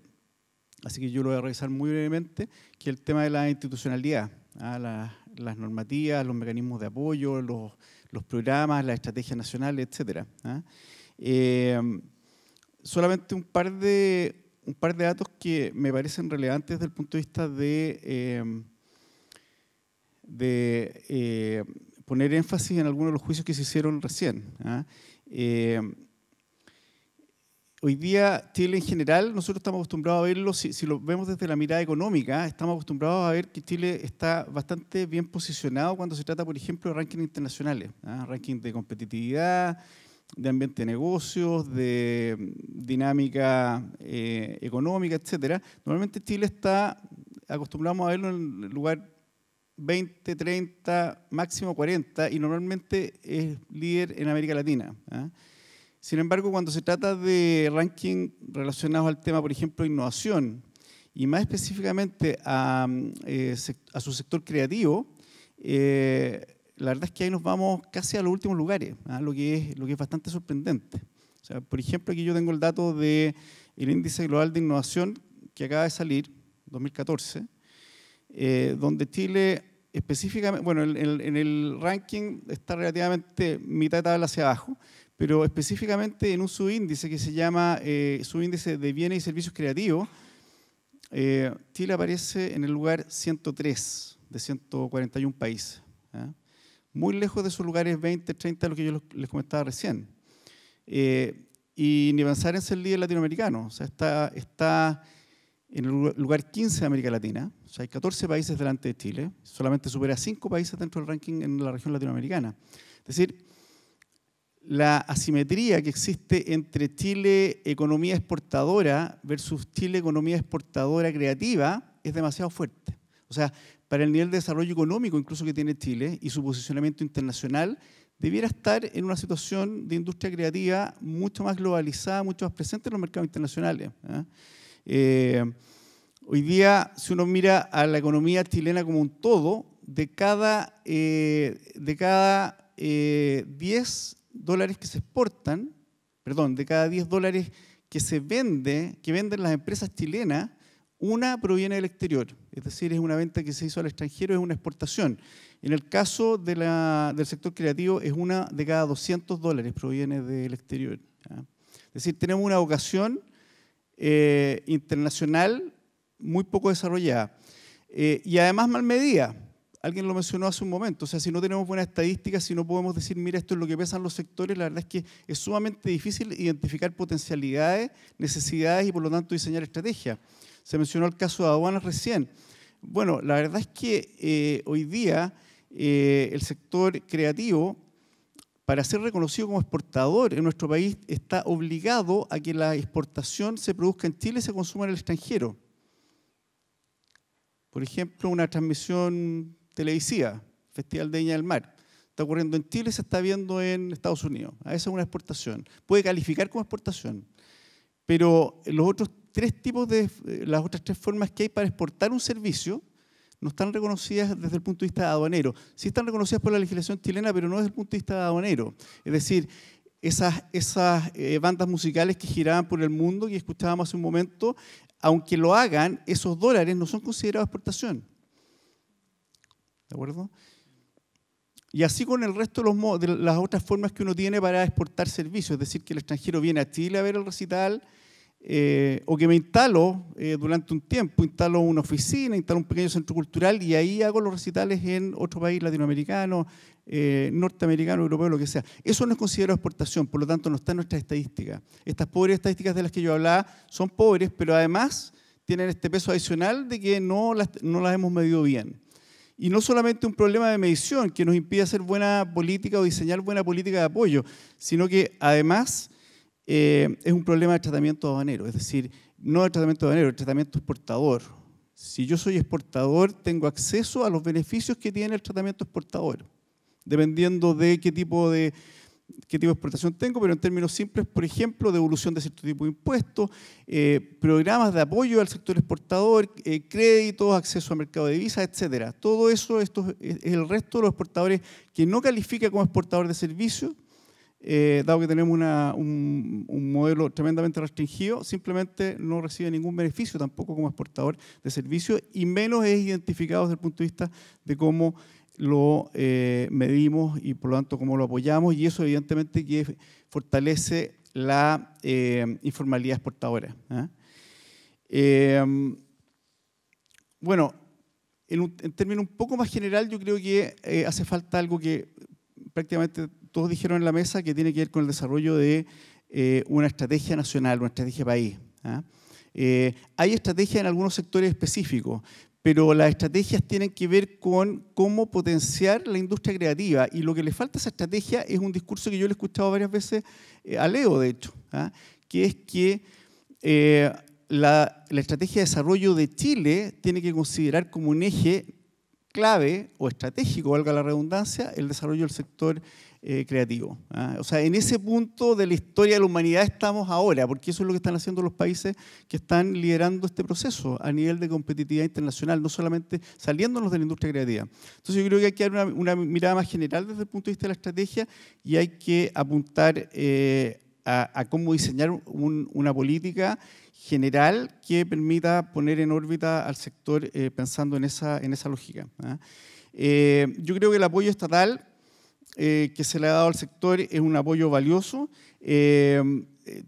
así que yo lo voy a revisar muy brevemente, que es el tema de la institucionalidad, ¿ah? las normativas, los mecanismos de apoyo, los los programas, la estrategia nacional, etc. ¿ah? Em, solamente un par, de, un par de datos que me parecen relevantes desde el punto de vista de, em, eh, poner énfasis en algunos de los juicios que se hicieron recién. ¿ah? Em, hoy día Chile en general, nosotros estamos acostumbrados a verlo, si, lo vemos desde la mirada económica, estamos acostumbrados a ver que Chile está bastante bien posicionado cuando se trata, por ejemplo, de rankings internacionales, ¿ah? rankings de competitividad, de ambiente de negocios, de dinámica eh, económica, etcétera. Normalmente Chile está, acostumbramos a verlo en el lugar 20, 30, máximo 40, y normalmente es líder en América Latina. ¿ah? Sin embargo, cuando se trata de ranking relacionado al tema, por ejemplo, innovación, y más específicamente a, mm, eh, su sector creativo, eh, la verdad es que ahí nos vamos casi a los últimos lugares, ¿ah? lo, que es, lo que es bastante sorprendente. O sea, por ejemplo, aquí yo tengo el dato del índice global de innovación que acaba de salir, 2014, eh, donde Chile específicamente, bueno, en, en, el ranking está relativamente mitad de tabla hacia abajo, pero específicamente en un subíndice que se llama eh, subíndice de bienes y servicios creativos, eh, Chile aparece en el lugar 103 de 141 países. Muy lejos de sus lugares 20, 30, lo que yo les comentaba recién. Eh, y ni avanzar en ser líder latinoamericano. O sea, está, está en el lugar 15 de América Latina. O sea, hay 14 países delante de Chile. Solamente supera 5 países dentro del ranking en la región latinoamericana. Es decir, la asimetría que existe entre Chile economía exportadora versus Chile economía exportadora creativa es demasiado fuerte. O sea, para el nivel de desarrollo económico incluso que tiene Chile y su posicionamiento internacional, debiera estar en una situación de industria creativa mucho más globalizada, mucho más presente en los mercados internacionales. ¿eh? Eh, hoy día, si uno mira a la economía chilena como un todo, de cada 10 eh, dólares que se exportan, perdón, de cada 10 dólares que se vende, que venden las empresas chilenas, una proviene del exterior, es decir, es una venta que se hizo al extranjero, es una exportación. En el caso del sector creativo, es una de cada 200 dólares proviene del exterior. Es decir, tenemos una vocación eh, internacional muy poco desarrollada eh, y además mal medida alguien lo mencionó hace un momento, o sea, si no tenemos buenas estadísticas, si no podemos decir, mira, esto es lo que pesan los sectores, la verdad es que es sumamente difícil identificar potencialidades, necesidades y por lo tanto diseñar estrategias. Se mencionó el caso de aduanas recién. Bueno, la verdad es que eh, hoy día eh, el sector creativo, para ser reconocido como exportador en nuestro país, está obligado a que la exportación se produzca en Chile y se consuma en el extranjero. Por ejemplo, una transmisión Televisía, Festival de Viña del Mar. Está ocurriendo en Chile, se está viendo en Estados Unidos. A esa es una exportación. Puede calificar como exportación. Pero los otros tres tipos de, eh, las otras tres formas que hay para exportar un servicio no están reconocidas desde el punto de vista aduanero. Sí están reconocidas por la legislación chilena, pero no desde el punto de vista aduanero. Es decir, esas, eh, bandas musicales que giraban por el mundo y escuchábamos hace un momento, aunque lo hagan, esos dólares no son considerados exportación. ¿De acuerdo? Y así con el resto de, los, de, las otras formas que uno tiene para exportar servicios, es decir, que el extranjero viene a Chile a ver el recital eh, o que me instalo eh, durante un tiempo, instalo una oficina, instalo un pequeño centro cultural y ahí hago los recitales en otro país latinoamericano, eh, norteamericano, europeo, lo que sea. Eso no es considerado exportación, por lo tanto no está en nuestras estadísticas. Estas pobres estadísticas de las que yo hablaba son pobres, pero además tienen este peso adicional de que no no las hemos medido bien. Y no solamente un problema de medición que nos impide hacer buena política o diseñar buena política de apoyo, sino que además eh, es un problema de tratamiento aduanero, es decir, no de tratamiento aduanero, el tratamiento exportador. Si yo soy exportador, tengo acceso a los beneficios que tiene el tratamiento exportador, dependiendo de qué tipo de, qué tipo de exportación tengo, pero en términos simples, por ejemplo, devolución de cierto tipo de impuestos, eh, programas de apoyo al sector exportador, eh, créditos, acceso a mercado de divisas, etcétera. Todo eso esto es el resto de los exportadores que no califica como exportador de servicios, eh, dado que tenemos un, un, modelo tremendamente restringido, simplemente no recibe ningún beneficio tampoco como exportador de servicios y menos es identificado desde el punto de vista de cómo lo eh, medimos y por lo tanto cómo lo apoyamos y eso evidentemente que fortalece la eh, informalidad exportadora. ¿ah? Em, bueno, en, términos un poco más general yo creo que eh, hace falta algo que prácticamente todos dijeron en la mesa que tiene que ver con el desarrollo de una estrategia nacional, una estrategia país. ¿ah? hay estrategias en algunos sectores específicos, pero las estrategias tienen que ver con cómo potenciar la industria creativa y lo que le falta a esa estrategia es un discurso que yo le he escuchado varias veces eh, a Leo, de hecho, ¿ah? que es que eh, la, la estrategia de desarrollo de Chile tiene que considerar como un eje clave o estratégico, valga la redundancia, el desarrollo del sector eh, creativo. ¿ah? O sea, en ese punto de la historia de la humanidad estamos ahora, porque eso es lo que están haciendo los países que están liderando este proceso a nivel de competitividad internacional, no solamente saliéndonos de la industria creativa. Entonces yo creo que hay que dar una, mirada más general desde el punto de vista de la estrategia y hay que apuntar eh, a, cómo diseñar una política general que permita poner en órbita al sector eh, pensando en esa, en esa lógica. ¿ah? yo creo que el apoyo estatal eh, que se le ha dado al sector es un apoyo valioso. Eh,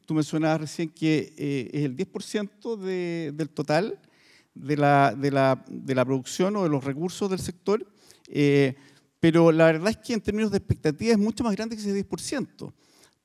tú mencionabas recién que eh, es el 10% del total de la, de, la, producción o de los recursos del sector, pero la verdad es que en términos de expectativa es mucho más grande que ese 10%,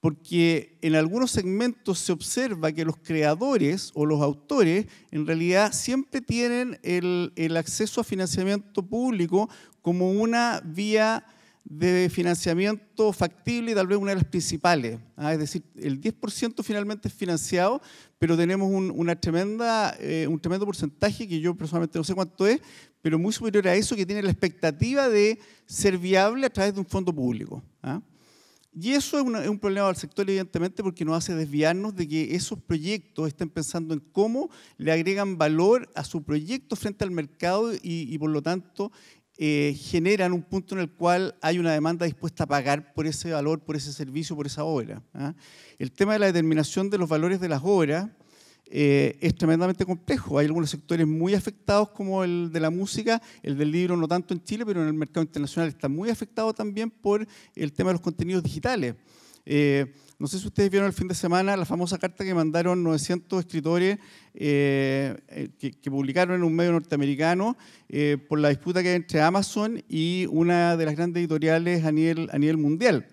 porque en algunos segmentos se observa que los creadores o los autores en realidad siempre tienen el, el acceso a financiamiento público como una vía de financiamiento factible y tal vez una de las principales. ¿ah? Es decir, el 10% finalmente es financiado, pero tenemos un, una tremenda, eh, un tremendo porcentaje que yo personalmente no sé cuánto es, pero muy superior a eso que tiene la expectativa de ser viable a través de un fondo público. ¿ah? Y eso es, un problema al sector, evidentemente, porque nos hace desviarnos de que esos proyectos estén pensando en cómo le agregan valor a su proyecto frente al mercado y por lo tanto, eh, generan un punto en el cual hay una demanda dispuesta a pagar por ese valor, por ese servicio, por esa obra. ¿ah? El tema de la determinación de los valores de las obras eh, es tremendamente complejo. Hay algunos sectores muy afectados, como el de la música, el del libro no tanto en Chile, pero en el mercado internacional está muy afectado también por el tema de los contenidos digitales. Eh, no sé si ustedes vieron el fin de semana la famosa carta que mandaron 900 escritores eh, eh, que, publicaron en un medio norteamericano eh, por la disputa que hay entre Amazon y una de las grandes editoriales a a nivel mundial.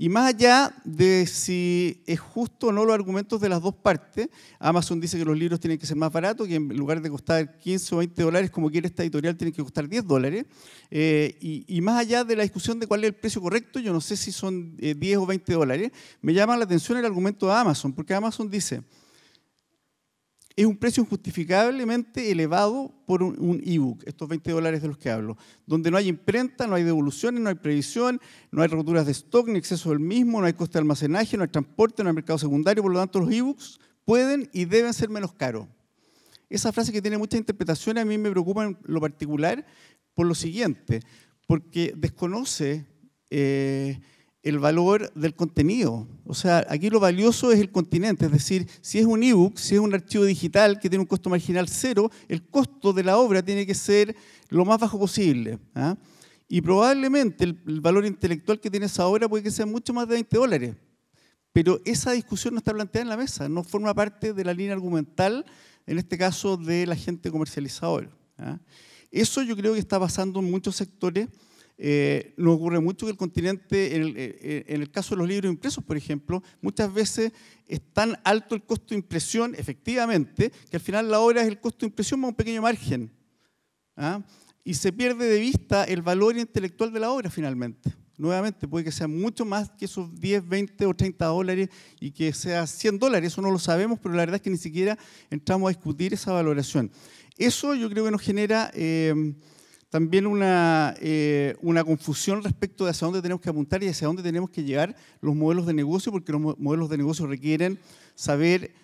Y más allá de si es justo o no los argumentos de las dos partes, Amazon dice que los libros tienen que ser más baratos, que en lugar de costar 15 o 20 dólares, como quiere esta editorial, tienen que costar 10 dólares. Eh, y, más allá de la discusión de cuál es el precio correcto, yo no sé si son 10 eh, o 20 dólares, me llama la atención el argumento de Amazon, porque Amazon dice es un precio injustificablemente elevado por un ebook, estos 20 dólares de los que hablo, donde no hay imprenta, no hay devoluciones, no hay previsión, no hay roturas de stock ni exceso del mismo, no hay coste de almacenaje, no hay transporte, no hay mercado secundario, por lo tanto los ebooks pueden y deben ser menos caros. Esa frase que tiene muchas interpretaciones a mí me preocupa en lo particular por lo siguiente, porque desconoce... Eh, el valor del contenido. O sea, aquí lo valioso es el continente, es decir, si es un ebook, si es un archivo digital que tiene un costo marginal cero, el costo de la obra tiene que ser lo más bajo posible. ¿ah? Y probablemente el, valor intelectual que tiene esa obra puede que sea mucho más de 20 dólares. Pero esa discusión no está planteada en la mesa, no forma parte de la línea argumental, en este caso de la gente comercializadora. ¿ah? Eso yo creo que está pasando en muchos sectores eh, nos ocurre mucho que el continente, eh, en el, caso de los libros impresos, por ejemplo, muchas veces es tan alto el costo de impresión, efectivamente, que al final la obra es el costo de impresión más un pequeño margen. ¿ah? Y se pierde de vista el valor intelectual de la obra finalmente. Nuevamente, puede que sea mucho más que esos 10, 20 o 30 dólares y que sea 100 dólares, eso no lo sabemos, pero la verdad es que ni siquiera entramos a discutir esa valoración. Eso yo creo que nos genera... Eh, también una, eh, una, confusión respecto de hacia dónde tenemos que apuntar y hacia dónde tenemos que llegar los modelos de negocio, porque los modelos de negocio requieren saber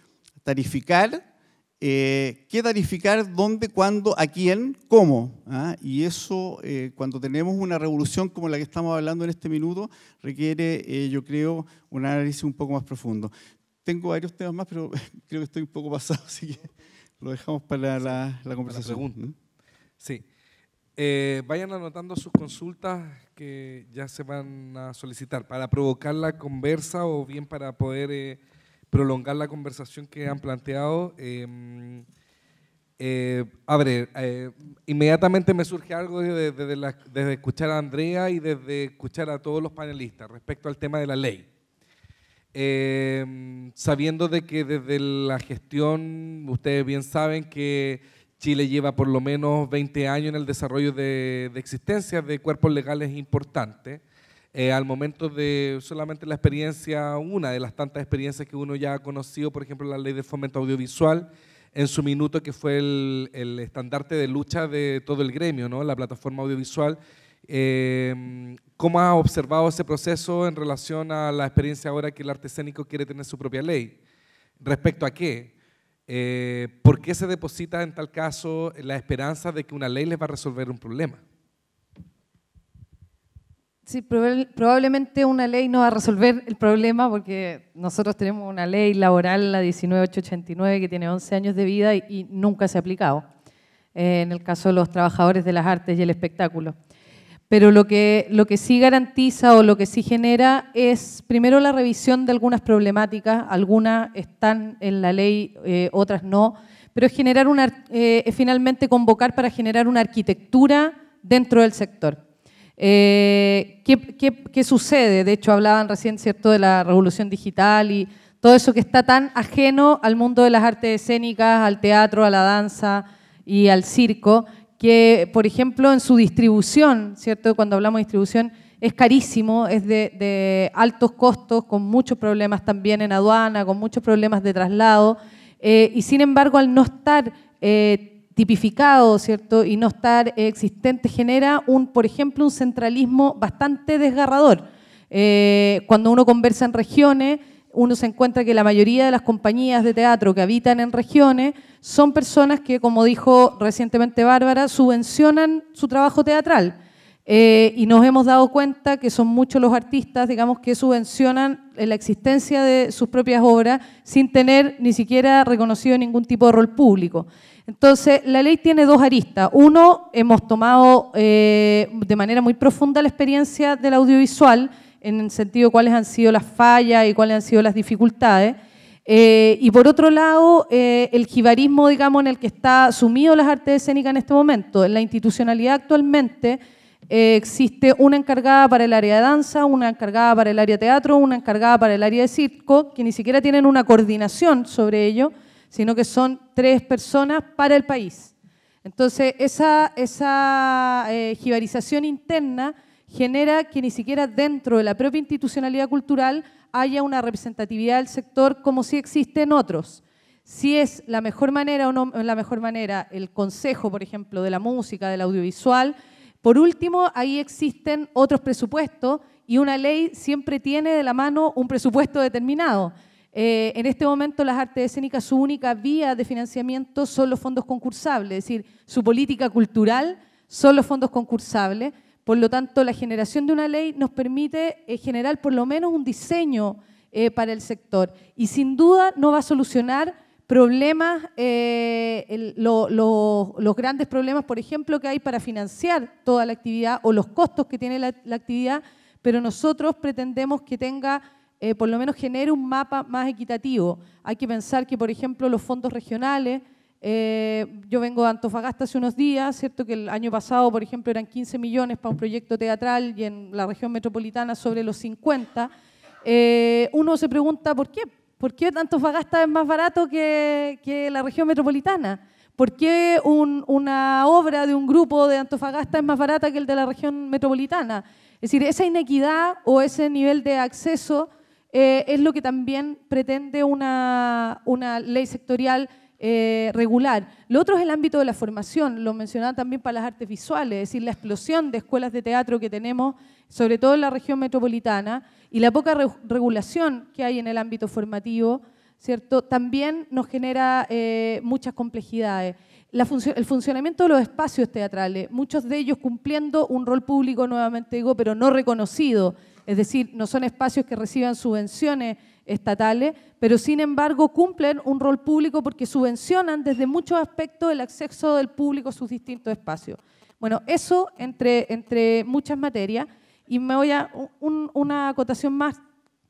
tarificar, eh, qué tarificar, dónde, cuándo, a quién, cómo. ¿ah? Y eso, eh, cuando tenemos una revolución como la que estamos hablando en este minuto, requiere, yo creo, un análisis un poco más profundo. Tengo varios temas más, pero creo que estoy un poco pasado, así que lo dejamos para la, la conversación. Para ¿Mm? Sí. Eh, vayan anotando sus consultas que ya se van a solicitar para provocar la conversa o bien para poder eh, prolongar la conversación que han planteado. Em, eh, a ver, inmediatamente me surge algo desde, escuchar a Andrea y desde escuchar a todos los panelistas respecto al tema de la ley. Em, sabiendo de que desde la gestión, ustedes bien saben que Chile lleva por lo menos 20 años en el desarrollo de, de existencia de cuerpos legales importantes. Eh, al momento de solamente la experiencia, una de las tantas experiencias que uno ya ha conocido, por ejemplo, la ley de fomento audiovisual, en su minuto que fue el, estandarte de lucha de todo el gremio, ¿no? la plataforma audiovisual. Em, ¿Cómo ha observado ese proceso en relación a la experiencia ahora que el artesénico quiere tener su propia ley? ¿Respecto a qué? Eh, ¿por qué se deposita en tal caso la esperanza de que una ley les va a resolver un problema? Sí, probablemente una ley no va a resolver el problema porque nosotros tenemos una ley laboral, la 19889, que tiene 11 años de vida y, nunca se ha aplicado, eh, en el caso de los trabajadores de las artes y el espectáculo pero lo que, lo que sí garantiza o lo que sí genera es primero la revisión de algunas problemáticas, algunas están en la ley, eh, otras no, pero es generar una, eh, finalmente convocar para generar una arquitectura dentro del sector. Eh, ¿qué, qué, sucede? De hecho, hablaban recién cierto de la revolución digital y todo eso que está tan ajeno al mundo de las artes escénicas, al teatro, a la danza y al circo, que, por ejemplo, en su distribución, ¿cierto? Cuando hablamos de distribución, es carísimo, es de, altos costos, con muchos problemas también en aduana, con muchos problemas de traslado. Eh, y sin embargo, al no estar eh, tipificado, ¿cierto? Y no estar existente, genera un, por ejemplo, un centralismo bastante desgarrador. Eh, cuando uno conversa en regiones, uno se encuentra que la mayoría de las compañías de teatro que habitan en regiones son personas que, como dijo recientemente Bárbara, subvencionan su trabajo teatral. Eh, y nos hemos dado cuenta que son muchos los artistas, digamos, que subvencionan la existencia de sus propias obras sin tener ni siquiera reconocido ningún tipo de rol público. Entonces, la ley tiene dos aristas. Uno, hemos tomado eh, de manera muy profunda la experiencia del audiovisual, en el sentido de cuáles han sido las fallas y cuáles han sido las dificultades. Eh, y por otro lado, eh, el jibarismo, digamos, en el que está sumido las artes escénicas en este momento. En la institucionalidad actualmente eh, existe una encargada para el área de danza, una encargada para el área de teatro, una encargada para el área de circo, que ni siquiera tienen una coordinación sobre ello, sino que son tres personas para el país. Entonces, esa, esa jibarización interna genera que ni siquiera dentro de la propia institucionalidad cultural haya una representatividad del sector como si existen otros. Si es la mejor manera o no la mejor manera el consejo, por ejemplo, de la música, del audiovisual. Por último, ahí existen otros presupuestos y una ley siempre tiene de la mano un presupuesto determinado. Eh, en este momento las artes escénicas, su única vía de financiamiento son los fondos concursables, es decir, su política cultural son los fondos concursables por lo tanto, la generación de una ley nos permite eh, generar por lo menos un diseño eh, para el sector y sin duda no va a solucionar problemas, eh, los grandes problemas, por ejemplo, que hay para financiar toda la actividad o los costos que tiene la, actividad, pero nosotros pretendemos que tenga, por lo menos genere un mapa más equitativo. Hay que pensar que, por ejemplo, los fondos regionales eh, yo vengo de Antofagasta hace unos días, ¿cierto? Que el año pasado, por ejemplo, eran 15 millones para un proyecto teatral y en la región metropolitana sobre los 50. Eh, uno se pregunta, ¿por qué? ¿Por qué Antofagasta es más barato que, la región metropolitana? ¿Por qué una obra de un grupo de Antofagasta es más barata que el de la región metropolitana? Es decir, esa inequidad o ese nivel de acceso eh, es lo que también pretende una, una ley sectorial eh, regular. Lo otro es el ámbito de la formación, lo mencionaba también para las artes visuales, es decir, la explosión de escuelas de teatro que tenemos, sobre todo en la región metropolitana, y la poca regulación que hay en el ámbito formativo, ¿cierto? También nos genera eh, muchas complejidades. el funcionamiento de los espacios teatrales, muchos de ellos cumpliendo un rol público, nuevamente digo, pero no reconocido, es decir, no son espacios que reciban subvenciones estatales, pero sin embargo cumplen un rol público porque subvencionan desde muchos aspectos el acceso del público a sus distintos espacios. Bueno, eso entre, entre muchas materias. Y me voy a una acotación más,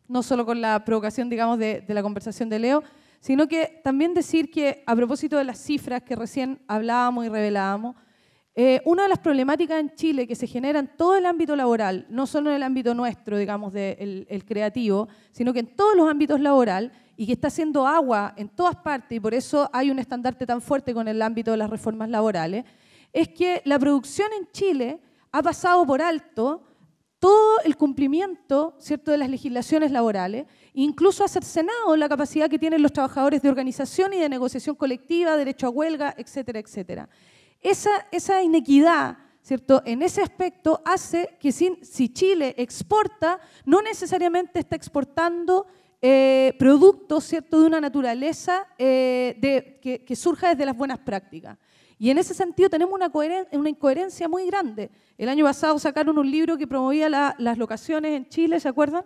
no solo con la provocación, digamos, de la conversación de Leo, sino que también decir que a propósito de las cifras que recién hablábamos y revelábamos, eh, una de las problemáticas en Chile que se genera en todo el ámbito laboral, no solo en el ámbito nuestro, digamos, del el creativo, sino que en todos los ámbitos laboral y que está haciendo agua en todas partes, y por eso hay un estandarte tan fuerte con el ámbito de las reformas laborales, es que la producción en Chile ha pasado por alto todo el cumplimiento ¿cierto? de las legislaciones laborales, incluso ha cercenado la capacidad que tienen los trabajadores de organización y de negociación colectiva, derecho a huelga, etcétera, etcétera esa, inequidad, ¿cierto? En ese aspecto hace que si, si Chile exporta, no necesariamente está exportando eh, productos, ¿cierto?, de una naturaleza eh, de, que, surja desde las buenas prácticas. Y en ese sentido tenemos una, una, incoherencia muy grande. El año pasado sacaron un libro que promovía las locaciones en Chile, ¿se acuerdan?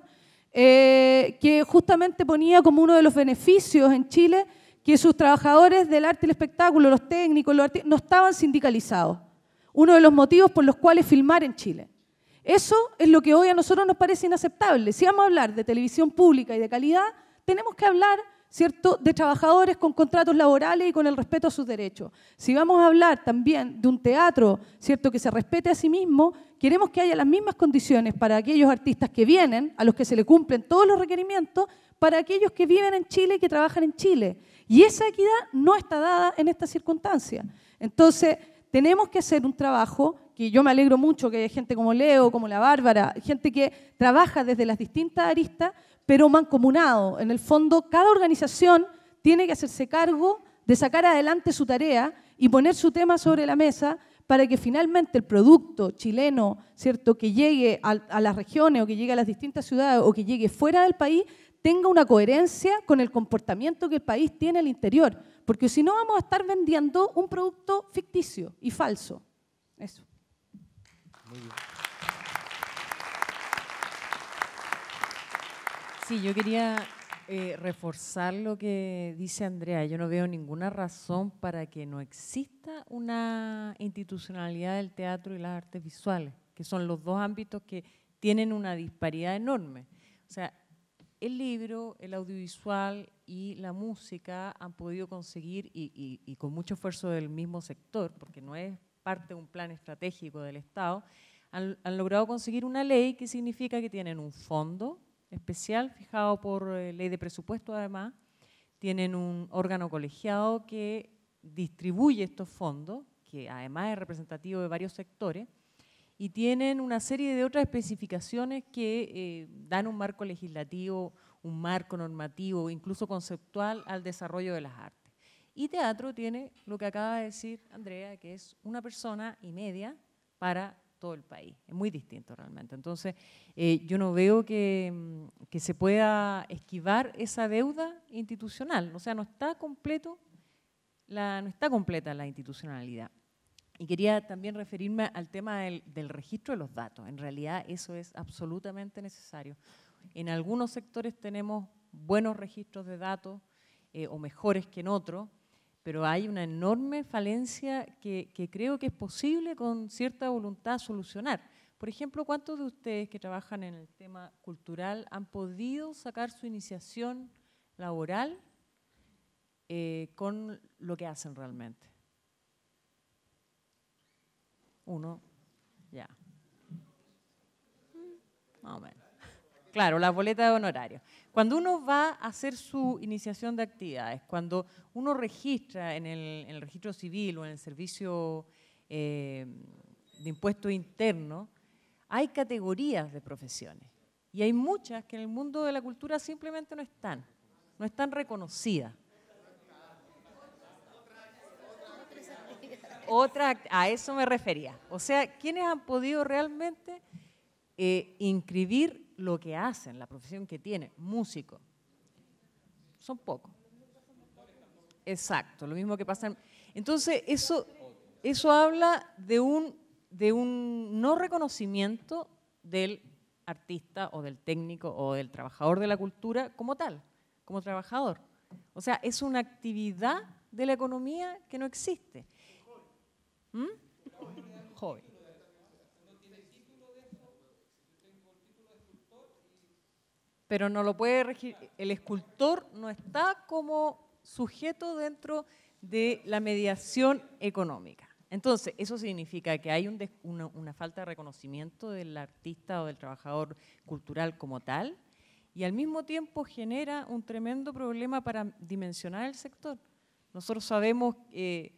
Eh, que justamente ponía como uno de los beneficios en Chile que sus trabajadores del arte y el espectáculo, los técnicos, los artistas, no estaban sindicalizados. Uno de los motivos por los cuales filmar en Chile. Eso es lo que hoy a nosotros nos parece inaceptable. Si vamos a hablar de televisión pública y de calidad, tenemos que hablar ¿cierto? de trabajadores con contratos laborales y con el respeto a sus derechos. Si vamos a hablar también de un teatro ¿cierto? que se respete a sí mismo, queremos que haya las mismas condiciones para aquellos artistas que vienen, a los que se le cumplen todos los requerimientos, para aquellos que viven en Chile y que trabajan en Chile. Y esa equidad no está dada en esta circunstancia. Entonces, tenemos que hacer un trabajo que yo me alegro mucho que haya gente como Leo, como la Bárbara, gente que trabaja desde las distintas aristas, pero mancomunado. En el fondo, cada organización tiene que hacerse cargo de sacar adelante su tarea y poner su tema sobre la mesa para que finalmente el producto chileno, ¿cierto?, que llegue a las regiones o que llegue a las distintas ciudades o que llegue fuera del país, tenga una coherencia con el comportamiento que el país tiene al interior, porque si no vamos a estar vendiendo un producto ficticio y falso. Eso. Muy bien. Sí, yo quería eh, reforzar lo que dice Andrea. Yo no veo ninguna razón para que no exista una institucionalidad del teatro y las artes visuales, que son los dos ámbitos que tienen una disparidad enorme. O sea, el libro, el audiovisual y la música han podido conseguir, y, con mucho esfuerzo del mismo sector, porque no es parte de un plan estratégico del Estado, han, logrado conseguir una ley que significa que tienen un fondo especial fijado por eh, ley de presupuesto además, tienen un órgano colegiado que distribuye estos fondos, que además es representativo de varios sectores, y tienen una serie de otras especificaciones que eh, dan un marco legislativo, un marco normativo, incluso conceptual al desarrollo de las artes. Y teatro tiene lo que acaba de decir Andrea, que es una persona y media para todo el país. Es muy distinto realmente. Entonces, eh, yo no veo mm, que, se pueda esquivar esa deuda institucional. O sea, no está completo no está completa la institucionalidad. Y quería también referirme al tema del, registro de los datos. En realidad eso es absolutamente necesario. En algunos sectores tenemos buenos registros de datos eh, o mejores que en otros, pero hay una enorme falencia que, creo que es posible con cierta voluntad solucionar. Por ejemplo, ¿cuántos de ustedes que trabajan en el tema cultural han podido sacar su iniciación laboral eh, con lo que hacen realmente? uno ya. Más o Claro, la boleta de honorario. Cuando uno va a hacer su iniciación de actividades, cuando uno registra en el, registro civil o en el servicio eh, de impuesto interno, hay categorías de profesiones. Y hay muchas que en el mundo de la cultura simplemente no están, no están reconocidas. otra, a eso me refería. O sea, ¿quiénes han podido realmente eh, inscribir lo que hacen, la profesión que tienen? Músico. Son pocos. Exacto, lo mismo que pasa. En... Entonces, eso, eso habla de un, de un no reconocimiento del artista o del técnico o del trabajador de la cultura como tal, como trabajador. O sea, es una actividad de la economía que no existe. ¿Mm? Joven. Pero no lo puede regir. El escultor no está como sujeto dentro de la mediación económica. Entonces, eso significa que hay un, una, falta de reconocimiento del artista o del trabajador cultural como tal, y al mismo tiempo genera un tremendo problema para dimensionar el sector. Nosotros sabemos que eh,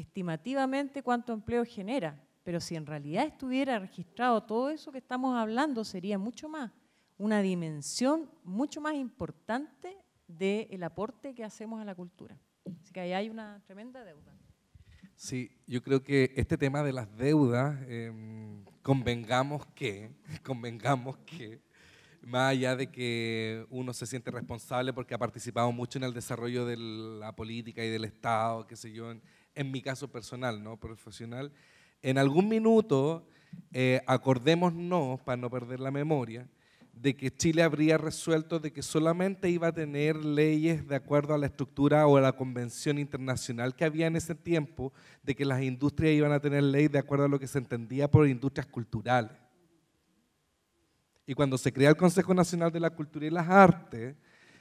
estimativamente cuánto empleo genera, pero si en realidad estuviera registrado todo eso que estamos hablando, sería mucho más, una dimensión mucho más importante del aporte que hacemos a la cultura. Así que ahí hay una tremenda deuda. Sí, yo creo que este tema de las deudas, em, convengamos que, convengamos que, más allá de que uno se siente responsable porque ha participado mucho en el desarrollo de la política y del Estado, qué sé yo, en, en mi caso personal, no profesional, en algún minuto eh, acordémonos, para no perder la memoria, de que Chile habría resuelto de que solamente iba a tener leyes de acuerdo a la estructura o a la convención internacional que había en ese tiempo, de que las industrias iban a tener leyes de acuerdo a lo que se entendía por industrias culturales. Y cuando se crea el Consejo Nacional de la Cultura y las Artes,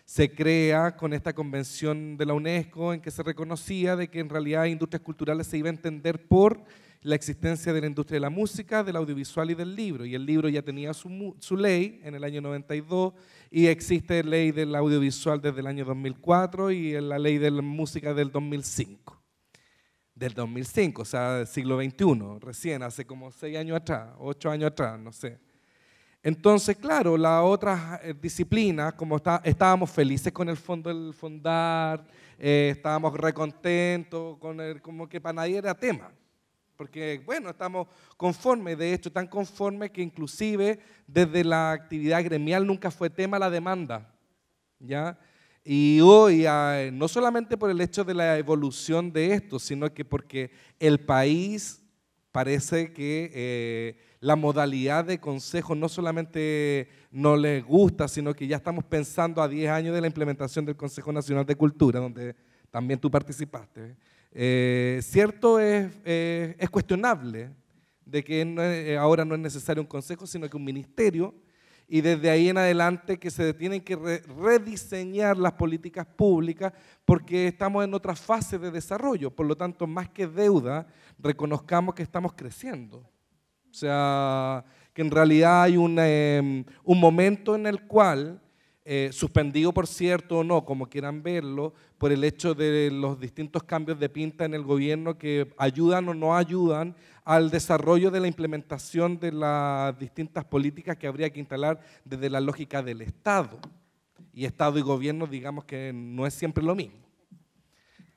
se crea con esta convención de la UNESCO en que se reconocía de que en realidad industrias culturales se iba a entender por la existencia de la industria de la música, del audiovisual y del libro. Y el libro ya tenía su, ley en el año 92 y existe ley del audiovisual desde el año 2004 y la ley de la música del 2005. Del 2005, o sea, del siglo XXI, recién, hace como seis años atrás, ocho años atrás, no sé. Entonces, claro, las otras eh, disciplinas, como estábamos felices con el fondo del fondar, eh, estábamos recontentos, con el, como que para nadie era tema. Porque, bueno, estamos conformes, de hecho, tan conformes que inclusive desde la actividad gremial nunca fue tema la demanda. ¿ya? Y hoy, ah, eh, no solamente por el hecho de la evolución de esto, sino que porque el país parece que la modalidad de consejo no solamente no les gusta, sino que ya estamos pensando a 10 años de la implementación del Consejo Nacional de Cultura, donde también tú participaste. Eh, cierto eh, es, cuestionable de que eh, ahora no es necesario un consejo, sino que un ministerio, y desde ahí en adelante que se tienen que rediseñar las políticas públicas porque estamos en otra fase de desarrollo, por lo tanto, más que deuda, reconozcamos que estamos creciendo o sea, que en realidad hay un, em, momento en el cual, eh, suspendido por cierto o no, como quieran verlo, por el hecho de los distintos cambios de pinta en el gobierno que ayudan o no ayudan al desarrollo de la implementación de las distintas políticas que habría que instalar desde la lógica del Estado. Y Estado y gobierno, digamos que no es siempre lo mismo.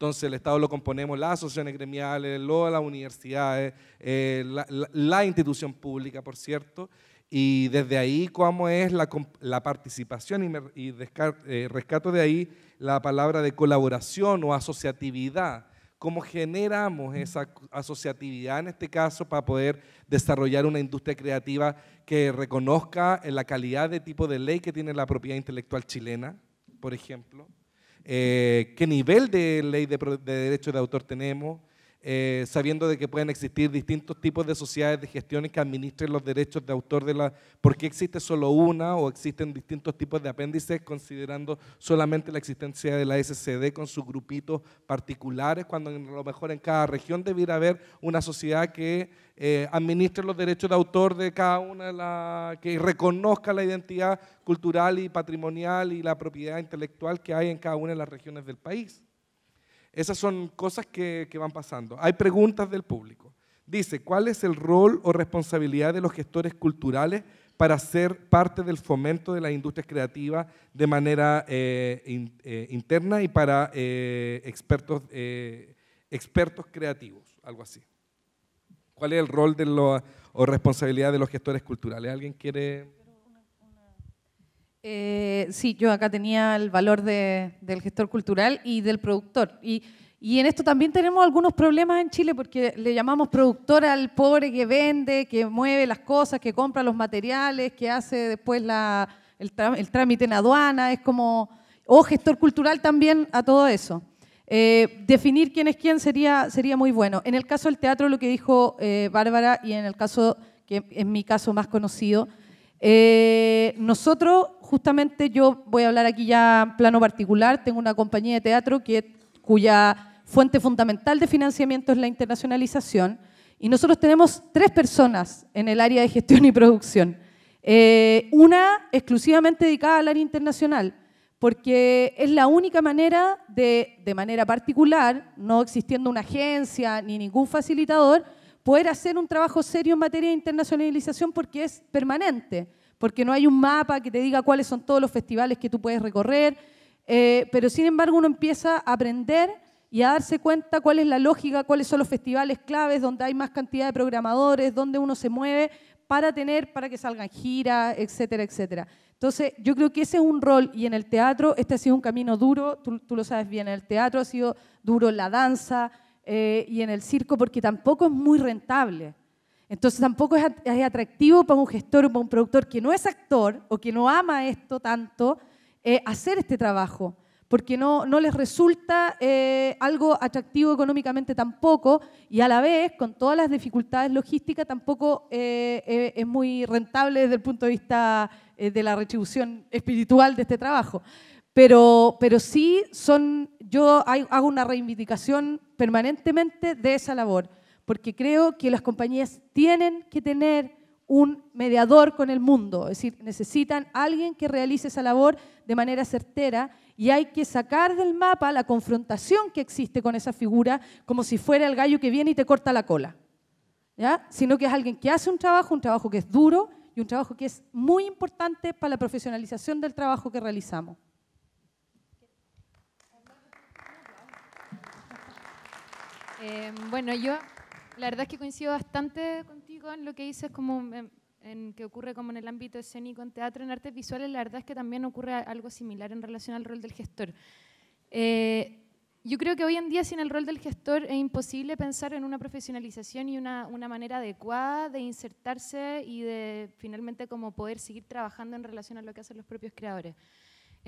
Entonces el Estado lo componemos las asociaciones gremiales, lo, las universidades, eh, la, institución pública, por cierto, y desde ahí cómo es la, participación y, eh, rescato de ahí la palabra de colaboración o asociatividad cómo generamos esa asociatividad en este caso para poder desarrollar una industria creativa que reconozca la calidad de tipo de ley que tiene la propiedad intelectual chilena, por ejemplo, eh, qué nivel de ley de, de derechos de autor tenemos, eh, sabiendo de que pueden existir distintos tipos de sociedades de y que administren los derechos de autor de la... ¿Por qué existe solo una o existen distintos tipos de apéndices considerando solamente la existencia de la SCD con sus grupitos particulares cuando a lo mejor en cada región debiera haber una sociedad que eh, administre los derechos de autor de cada una de las... que reconozca la identidad cultural y patrimonial y la propiedad intelectual que hay en cada una de las regiones del país? Esas son cosas que, van pasando. Hay preguntas del público. Dice, ¿cuál es el rol o responsabilidad de los gestores culturales para ser parte del fomento de la industria creativa de manera eh, eh, interna y para eh, expertos, creativos? Algo así. ¿Cuál es el rol de o responsabilidad de los gestores culturales? ¿Alguien quiere...? Eh, sí, yo acá tenía el valor del gestor cultural y del productor. Y, en esto también tenemos algunos problemas en Chile porque le llamamos productor al pobre que vende, que mueve las cosas, que compra los materiales, que hace después el, trámite en aduana, es como, o gestor cultural también a todo eso. Eh, definir quién es quién sería, sería muy bueno. En el caso del teatro, lo que dijo eh, Bárbara, y en el caso, que es mi caso más conocido, eh, nosotros, justamente, yo voy a hablar aquí ya en plano particular, tengo una compañía de teatro que, cuya fuente fundamental de financiamiento es la internacionalización, y nosotros tenemos tres personas en el área de gestión y producción. Eh, una exclusivamente dedicada al área internacional, porque es la única manera de, de manera particular, no existiendo una agencia ni ningún facilitador, poder hacer un trabajo serio en materia de internacionalización porque es permanente, porque no hay un mapa que te diga cuáles son todos los festivales que tú puedes recorrer, eh, pero sin embargo uno empieza a aprender y a darse cuenta cuál es la lógica, cuáles son los festivales claves, donde hay más cantidad de programadores, donde uno se mueve para tener, para que salgan giras, etcétera, etcétera. Entonces, yo creo que ese es un rol y en el teatro este ha sido un camino duro, tú, tú lo sabes bien, en el teatro ha sido duro la danza, eh, y en el circo porque tampoco es muy rentable. Entonces tampoco es, atractivo para un gestor o para un productor que no es actor o que no ama esto tanto eh, hacer este trabajo, porque no, no les resulta eh, algo atractivo económicamente tampoco y a la vez con todas las dificultades logísticas tampoco es muy rentable desde el punto de vista de la retribución espiritual de este trabajo. Pero, sí son, yo hago una reivindicación permanentemente de esa labor, porque creo que las compañías tienen que tener un mediador con el mundo, es decir, necesitan alguien que realice esa labor de manera certera y hay que sacar del mapa la confrontación que existe con esa figura como si fuera el gallo que viene y te corta la cola, sino que es alguien que hace un trabajo, un trabajo que es duro y un trabajo que es muy importante para la profesionalización del trabajo que realizamos. Em, bueno, yo la verdad es que coincido bastante contigo en lo que dices como en, que ocurre como en el ámbito escénico, en teatro, en artes visuales, la verdad es que también ocurre algo similar en relación al rol del gestor. Eh, yo creo que hoy en día sin el rol del gestor es imposible pensar en una profesionalización y una, una manera adecuada de insertarse y de finalmente como poder seguir trabajando en relación a lo que hacen los propios creadores.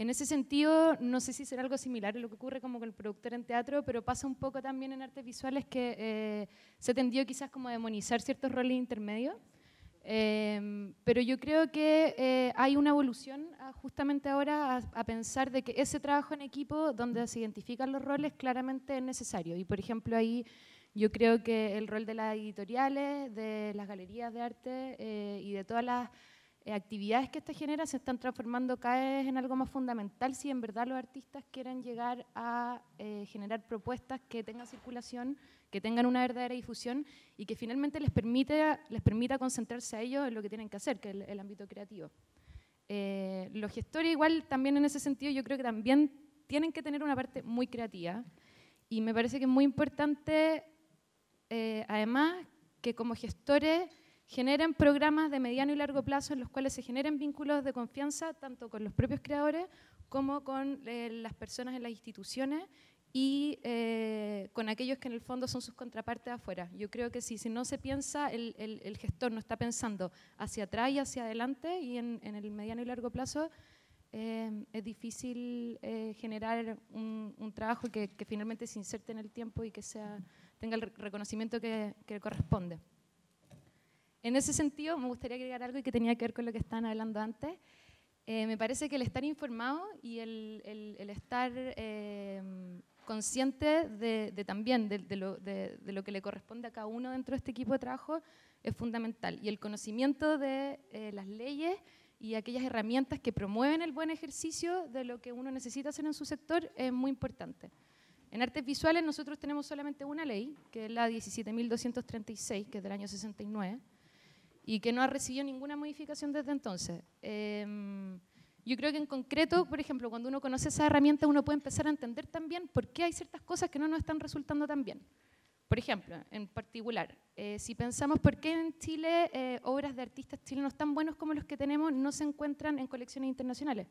En ese sentido, no sé si será algo similar a lo que ocurre como con el productor en teatro, pero pasa un poco también en artes visuales que eh, se tendió quizás como a demonizar ciertos roles intermedios. Em, pero yo creo que eh, hay una evolución ah, justamente ahora a, pensar de que ese trabajo en equipo donde se identifican los roles claramente es necesario. Y por ejemplo ahí yo creo que el rol de las editoriales, de las galerías de arte eh, y de todas las eh, actividades que esta genera se están transformando cada vez en algo más fundamental si en verdad los artistas quieren llegar a eh, generar propuestas que tengan circulación, que tengan una verdadera difusión y que finalmente les, permita les permita concentrarse a ellos en lo que tienen que hacer, que es el, ámbito creativo. Eh, los gestores igual también en ese sentido yo creo que también tienen que tener una parte muy creativa y me parece que es muy importante además que como gestores generen programas de mediano y largo plazo en los cuales se generen vínculos de confianza tanto con los propios creadores como con eh, las personas en las instituciones y eh, con aquellos que en el fondo son sus contrapartes afuera. Yo creo que si, si no se piensa, el, gestor no está pensando hacia atrás y hacia adelante y en, el mediano y largo plazo, eh, es difícil generar un, trabajo que, finalmente se inserte en el tiempo y que sea, tenga el reconocimiento que, que corresponde. En ese sentido, me gustaría agregar algo que tenía que ver con lo que estaban hablando antes. Eh, me parece que el estar informado y el, estar eh, consciente de, también de, lo, que le corresponde a cada uno dentro de este equipo de trabajo es fundamental. Y el conocimiento de eh, las leyes y aquellas herramientas que promueven el buen ejercicio de lo que uno necesita hacer en su sector es muy importante. En artes visuales nosotros tenemos solamente una ley, que es la 17.236, que es del año 69 y que no ha recibido ninguna modificación desde entonces. Em, yo creo que en concreto, por ejemplo, cuando uno conoce esa herramienta, uno puede empezar a entender también por qué hay ciertas cosas que no nos están resultando tan bien. Por ejemplo, en particular, eh, si pensamos por qué en Chile eh, obras de artistas chilenos tan buenos como los que tenemos no se encuentran en colecciones internacionales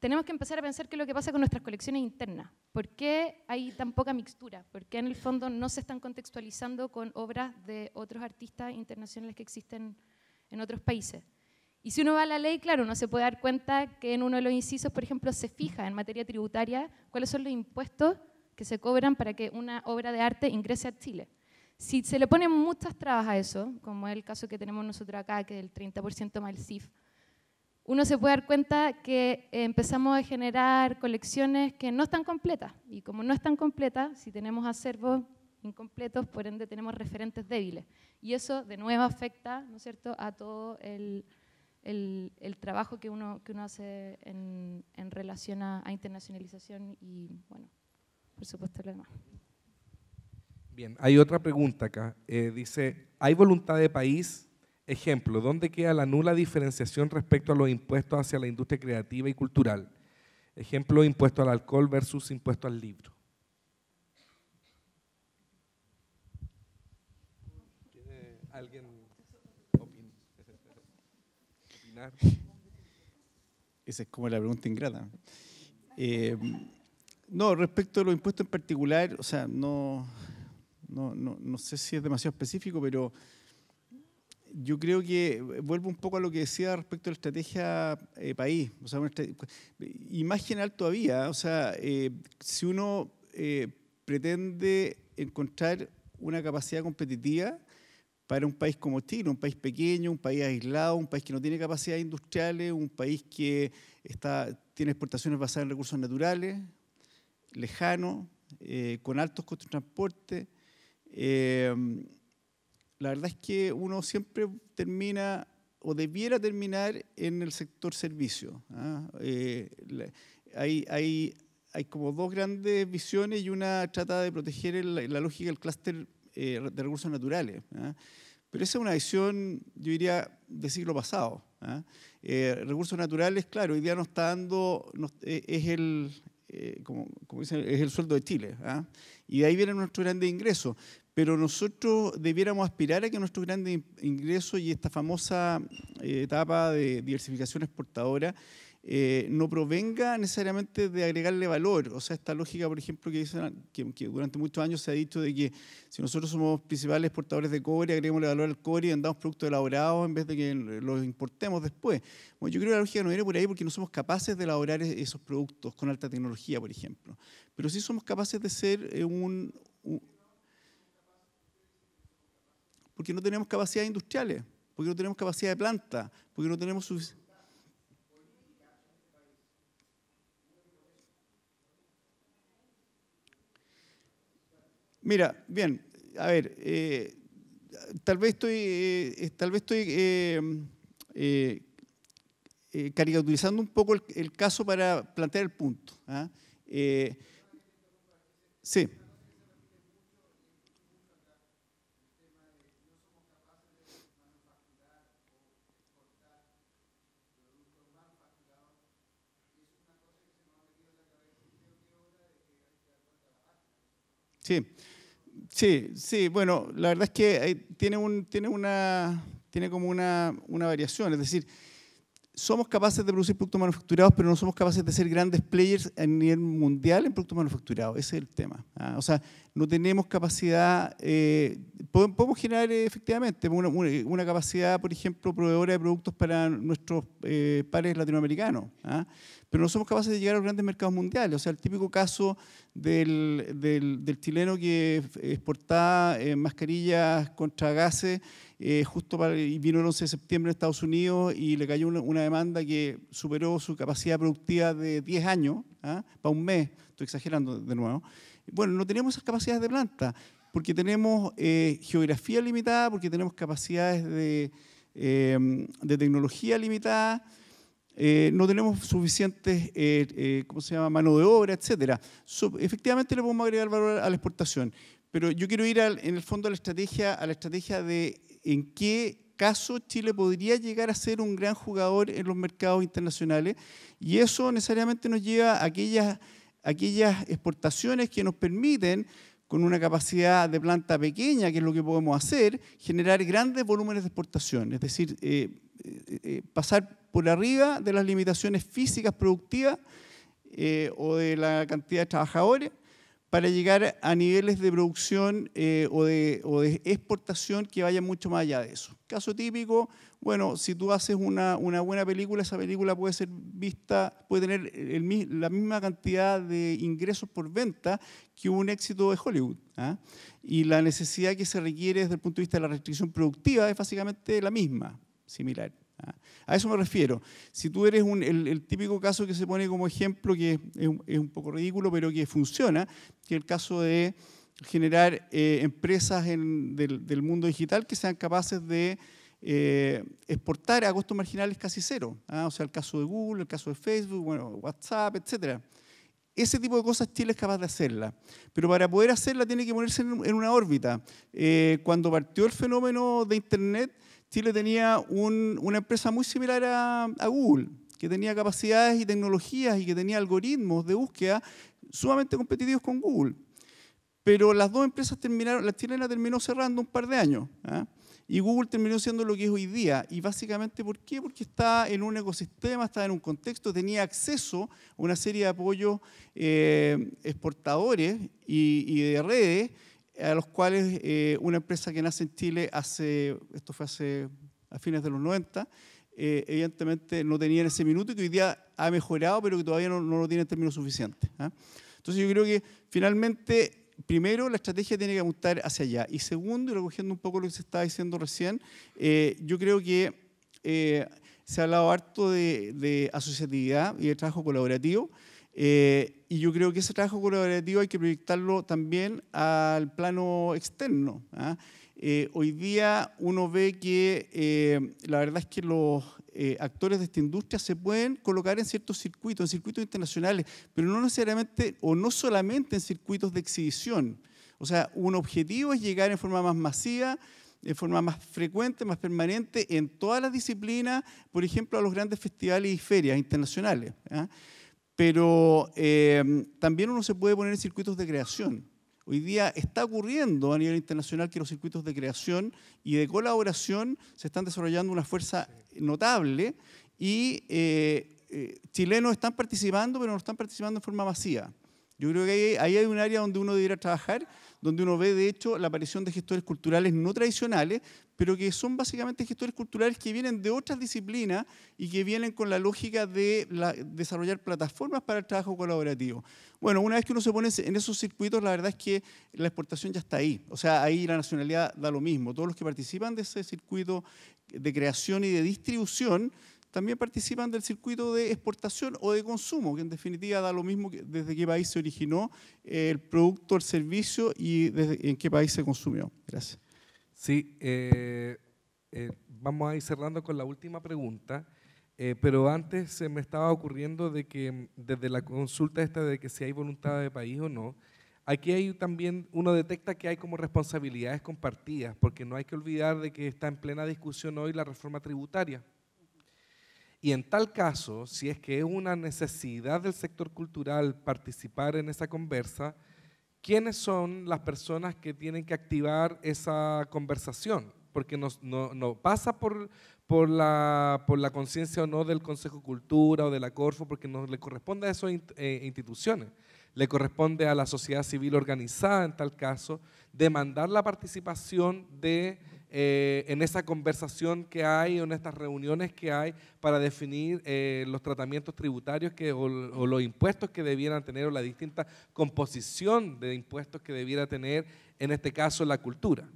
tenemos que empezar a pensar qué es lo que pasa con nuestras colecciones internas. ¿Por qué hay tan poca mixtura? ¿Por qué en el fondo no se están contextualizando con obras de otros artistas internacionales que existen en otros países? Y si uno va a la ley, claro, uno se puede dar cuenta que en uno de los incisos, por ejemplo, se fija en materia tributaria cuáles son los impuestos que se cobran para que una obra de arte ingrese a Chile. Si se le ponen muchas trabas a eso, como es el caso que tenemos nosotros acá, que es el 30% más el CIF, uno se puede dar cuenta que empezamos a generar colecciones que no están completas. Y como no están completas, si tenemos acervos incompletos, por ende tenemos referentes débiles. Y eso de nuevo afecta, ¿no es cierto?, a todo el, trabajo que uno, uno hace en, relación a, internacionalización y, bueno, por supuesto lo demás. Bien, hay otra pregunta acá. Eh, dice, ¿hay voluntad de país Ejemplo, ¿dónde queda la nula diferenciación respecto a los impuestos hacia la industria creativa y cultural? Ejemplo, impuesto al alcohol versus impuesto al libro. ¿Alguien opinar? Esa es como la pregunta ingrata. Eh, no, respecto a los impuestos en particular, o sea, no, no, no sé si es demasiado específico, pero yo creo que eh, vuelvo un poco a lo que decía respecto a la estrategia eh, país, o sea, más general todavía, o sea, eh, si uno pretende encontrar una capacidad competitiva para un país como Chile, un país pequeño, un país aislado, un país que no tiene capacidades industriales, un país que está, tiene exportaciones basadas en recursos naturales, lejano, con altos costos de transporte la verdad es que uno siempre termina o debiera terminar en el sector servicio. ¿ah? Eh, hay, como dos grandes visiones y una trata de proteger la lógica del clúster eh, de recursos naturales. ¿ah? Pero esa es una visión, yo diría, del siglo pasado. ¿ah? Eh, recursos naturales, claro, hoy día nos está dando, es el, como, dicen, es el sueldo de Chile. Y de ahí viene nuestro grande ingreso pero nosotros debiéramos aspirar a que nuestro grande ingreso y esta famosa eh, etapa de diversificación exportadora eh, no provenga necesariamente de agregarle valor. O sea, esta lógica, por ejemplo, que, durante muchos años se ha dicho de que si nosotros somos principales exportadores de cobre, agreguemosle valor al cobre y andamos productos elaborados en vez de que los importemos después. Bueno, yo creo que la lógica no viene por ahí porque no somos capaces de elaborar e-, esos productos con alta tecnología, por ejemplo. Pero sí somos capaces de ser eh, un porque no tenemos capacidades industriales, porque no tenemos capacidad de planta, porque no tenemos suficiente... Mira, bien, a ver, eh, tal vez estoy, eh, eh, tal vez estoy caricaturizando un poco el, el, caso para plantear el punto. ¿ah? sí. Sí, sí, sí. Bueno, la verdad es que eh, tiene, un, tiene, una, tiene como una, variación. Es decir, somos capaces de producir productos manufacturados, pero no somos capaces de ser grandes players a nivel mundial en productos manufacturados. Ese es el tema. ¿ah? O sea, no tenemos capacidad, eh, podemos generar eh, efectivamente una, capacidad, por ejemplo, proveedora de productos para nuestros pares latinoamericanos. ¿ah? pero no somos capaces de llegar a los grandes mercados mundiales. O sea, el típico caso del, chileno que exportaba eh, mascarillas contra gases eh, justo para, y vino el 11 de septiembre a Estados Unidos y le cayó una, demanda que superó su capacidad productiva de 10 años, ¿ah? para un mes, estoy exagerando de nuevo. Bueno, no tenemos esas capacidades de planta porque tenemos eh, geografía limitada, porque tenemos capacidades de, de tecnología limitada eh, no tenemos suficientes, eh, eh, ¿cómo se llama?, mano de obra, etc. efectivamente le podemos agregar valor a la exportación, pero yo quiero ir en el fondo a la estrategia, a la estrategia de en qué caso Chile podría llegar a ser un gran jugador en los mercados internacionales y eso necesariamente nos lleva a aquellas, exportaciones que nos permiten con una capacidad de planta pequeña, que es lo que podemos hacer, generar grandes volúmenes de exportación. Es decir, eh, eh, pasar por arriba de las limitaciones físicas productivas eh, o de la cantidad de trabajadores para llegar a niveles de producción o, de, exportación que vayan mucho más allá de eso. Caso típico, bueno, si tú haces una, buena película, esa película puede ser vista, puede tener la misma cantidad de ingresos por venta que un éxito de Hollywood. ¿ah? Y la necesidad que se requiere desde el punto de vista de la restricción productiva es básicamente la misma similar. ¿ah? A eso me refiero. Si tú eres el, típico caso que se pone como ejemplo, que es un, poco ridículo, pero que funciona, que el caso de generar eh, empresas del, mundo digital que sean capaces de eh, exportar a costos marginales casi cero. ¿ah? O sea, el caso de Google, el caso de Facebook, bueno, WhatsApp, etcétera. Ese tipo de cosas Chile es capaz de hacerla, pero para poder hacerla tiene que ponerse en, una órbita. Eh, cuando partió el fenómeno de Internet, Chile tenía una empresa muy similar a, Google, que tenía capacidades y tecnologías y que tenía algoritmos de búsqueda sumamente competitivos con Google. Pero las dos empresas terminaron, la la terminó cerrando un par de años. ¿ah? Y Google terminó siendo lo que es hoy día. Y básicamente, ¿por qué? Porque está en un ecosistema, está en un contexto, tenía acceso a una serie de apoyos eh, exportadores y, de redes a los cuales eh, una empresa que nace en Chile hace, esto fue hace a fines de los 90, eh, evidentemente no tenía en ese minuto y que hoy día ha mejorado, pero que todavía no, lo tiene en términos suficientes. ¿ah? Entonces yo creo que finalmente, primero, la estrategia tiene que apuntar hacia allá. Y segundo, y recogiendo un poco lo que se estaba diciendo recién, eh, yo creo que se ha hablado harto de, de asociatividad y de trabajo colaborativo. Eh, y yo creo que ese trabajo colaborativo hay que proyectarlo también al plano externo. ¿ah? Eh, hoy día uno ve que eh, la verdad es que los actores de esta industria se pueden colocar en ciertos circuitos, en circuitos internacionales, pero no necesariamente o no solamente en circuitos de exhibición. O sea, un objetivo es llegar en forma más masiva, en forma más frecuente, más permanente, en todas las disciplinas, por ejemplo, a los grandes festivales y ferias internacionales. ¿ah? pero em, también uno se puede poner en circuitos de creación. Hoy día está ocurriendo a nivel internacional que los circuitos de creación y de colaboración se están desarrollando una fuerza notable y eh, eh, chilenos están participando, pero no están participando en forma masiva. Yo creo que ahí, ahí hay un área donde uno debería trabajar donde uno ve de hecho la aparición de gestores culturales no tradicionales, pero que son básicamente gestores culturales que vienen de otras disciplinas y que vienen con la lógica de desarrollar plataformas para el trabajo colaborativo. Bueno, una vez que uno se pone en esos circuitos, la verdad es que la exportación ya está ahí. O sea, ahí la nacionalidad da lo mismo. Todos los que participan de ese circuito de creación y de distribución también participan del circuito de exportación o de consumo, que en definitiva da lo mismo que desde qué país se originó eh, el producto, el servicio y en qué país se consumió. Gracias. Sí, eh, eh, vamos a ir cerrando con la última pregunta. pero antes se me estaba ocurriendo de que desde la consulta esta de que si hay voluntad de país o no, aquí hay también, uno detecta que hay como responsabilidades compartidas, porque no hay que olvidar de que está en plena discusión hoy la reforma tributaria. Y en tal caso, si es que es una necesidad del sector cultural participar en esa conversa, ¿quiénes son las personas que tienen que activar esa conversación? Porque no, pasa por, la, conciencia o no del Consejo Cultura o de la Corfo, porque no le corresponde a esas eh, instituciones. Le corresponde a la sociedad civil organizada, en tal caso, demandar la participación de eh, en esa conversación que hay, en estas reuniones que hay para definir eh, los tratamientos tributarios que, o, los impuestos que debieran tener o la distinta composición de impuestos que debiera tener, en este caso, la cultura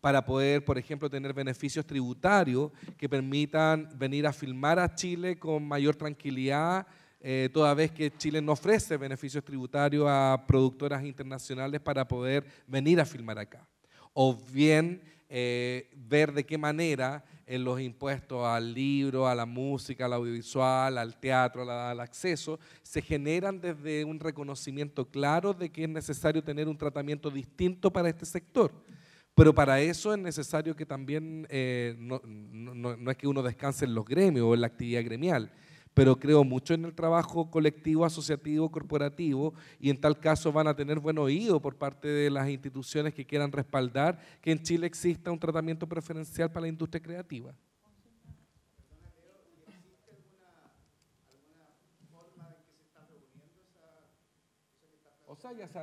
para poder, por ejemplo, tener beneficios tributarios que permitan venir a filmar a Chile con mayor tranquilidad, eh, toda vez que Chile no ofrece beneficios tributarios a productoras internacionales para poder venir a filmar acá. O bien eh, ver de qué manera en eh, los impuestos al libro, a la música, al audiovisual, al teatro, al, acceso, se generan desde un reconocimiento claro de que es necesario tener un tratamiento distinto para este sector. Pero para eso es necesario que también, eh, no, es que uno descanse en los gremios o en la actividad gremial, pero creo mucho en el trabajo colectivo, asociativo, corporativo, y en tal caso van a tener buen oído por parte de las instituciones que quieran respaldar que en Chile exista un tratamiento preferencial para la industria creativa.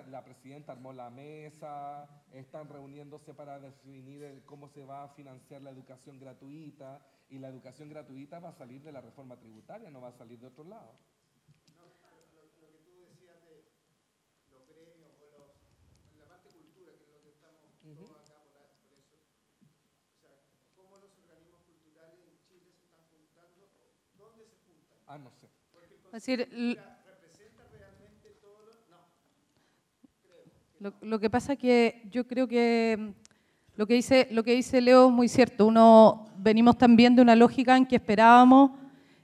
la presidenta armó la mesa, están reuniéndose para definir cómo se va a financiar la educación gratuita, y la educación gratuita va a salir de la reforma tributaria, no va a salir de otro lado. lo, que tú decías de los premios o los, la parte cultura, que lo estamos todos por, eso. O sea, cómo los organismos culturales en Chile se están juntando, dónde se juntan. Ah, no sé. Es decir, Lo, que pasa es que yo creo que mm, lo que, dice, lo que dice Leo es muy cierto. Uno venimos también de una lógica en que esperábamos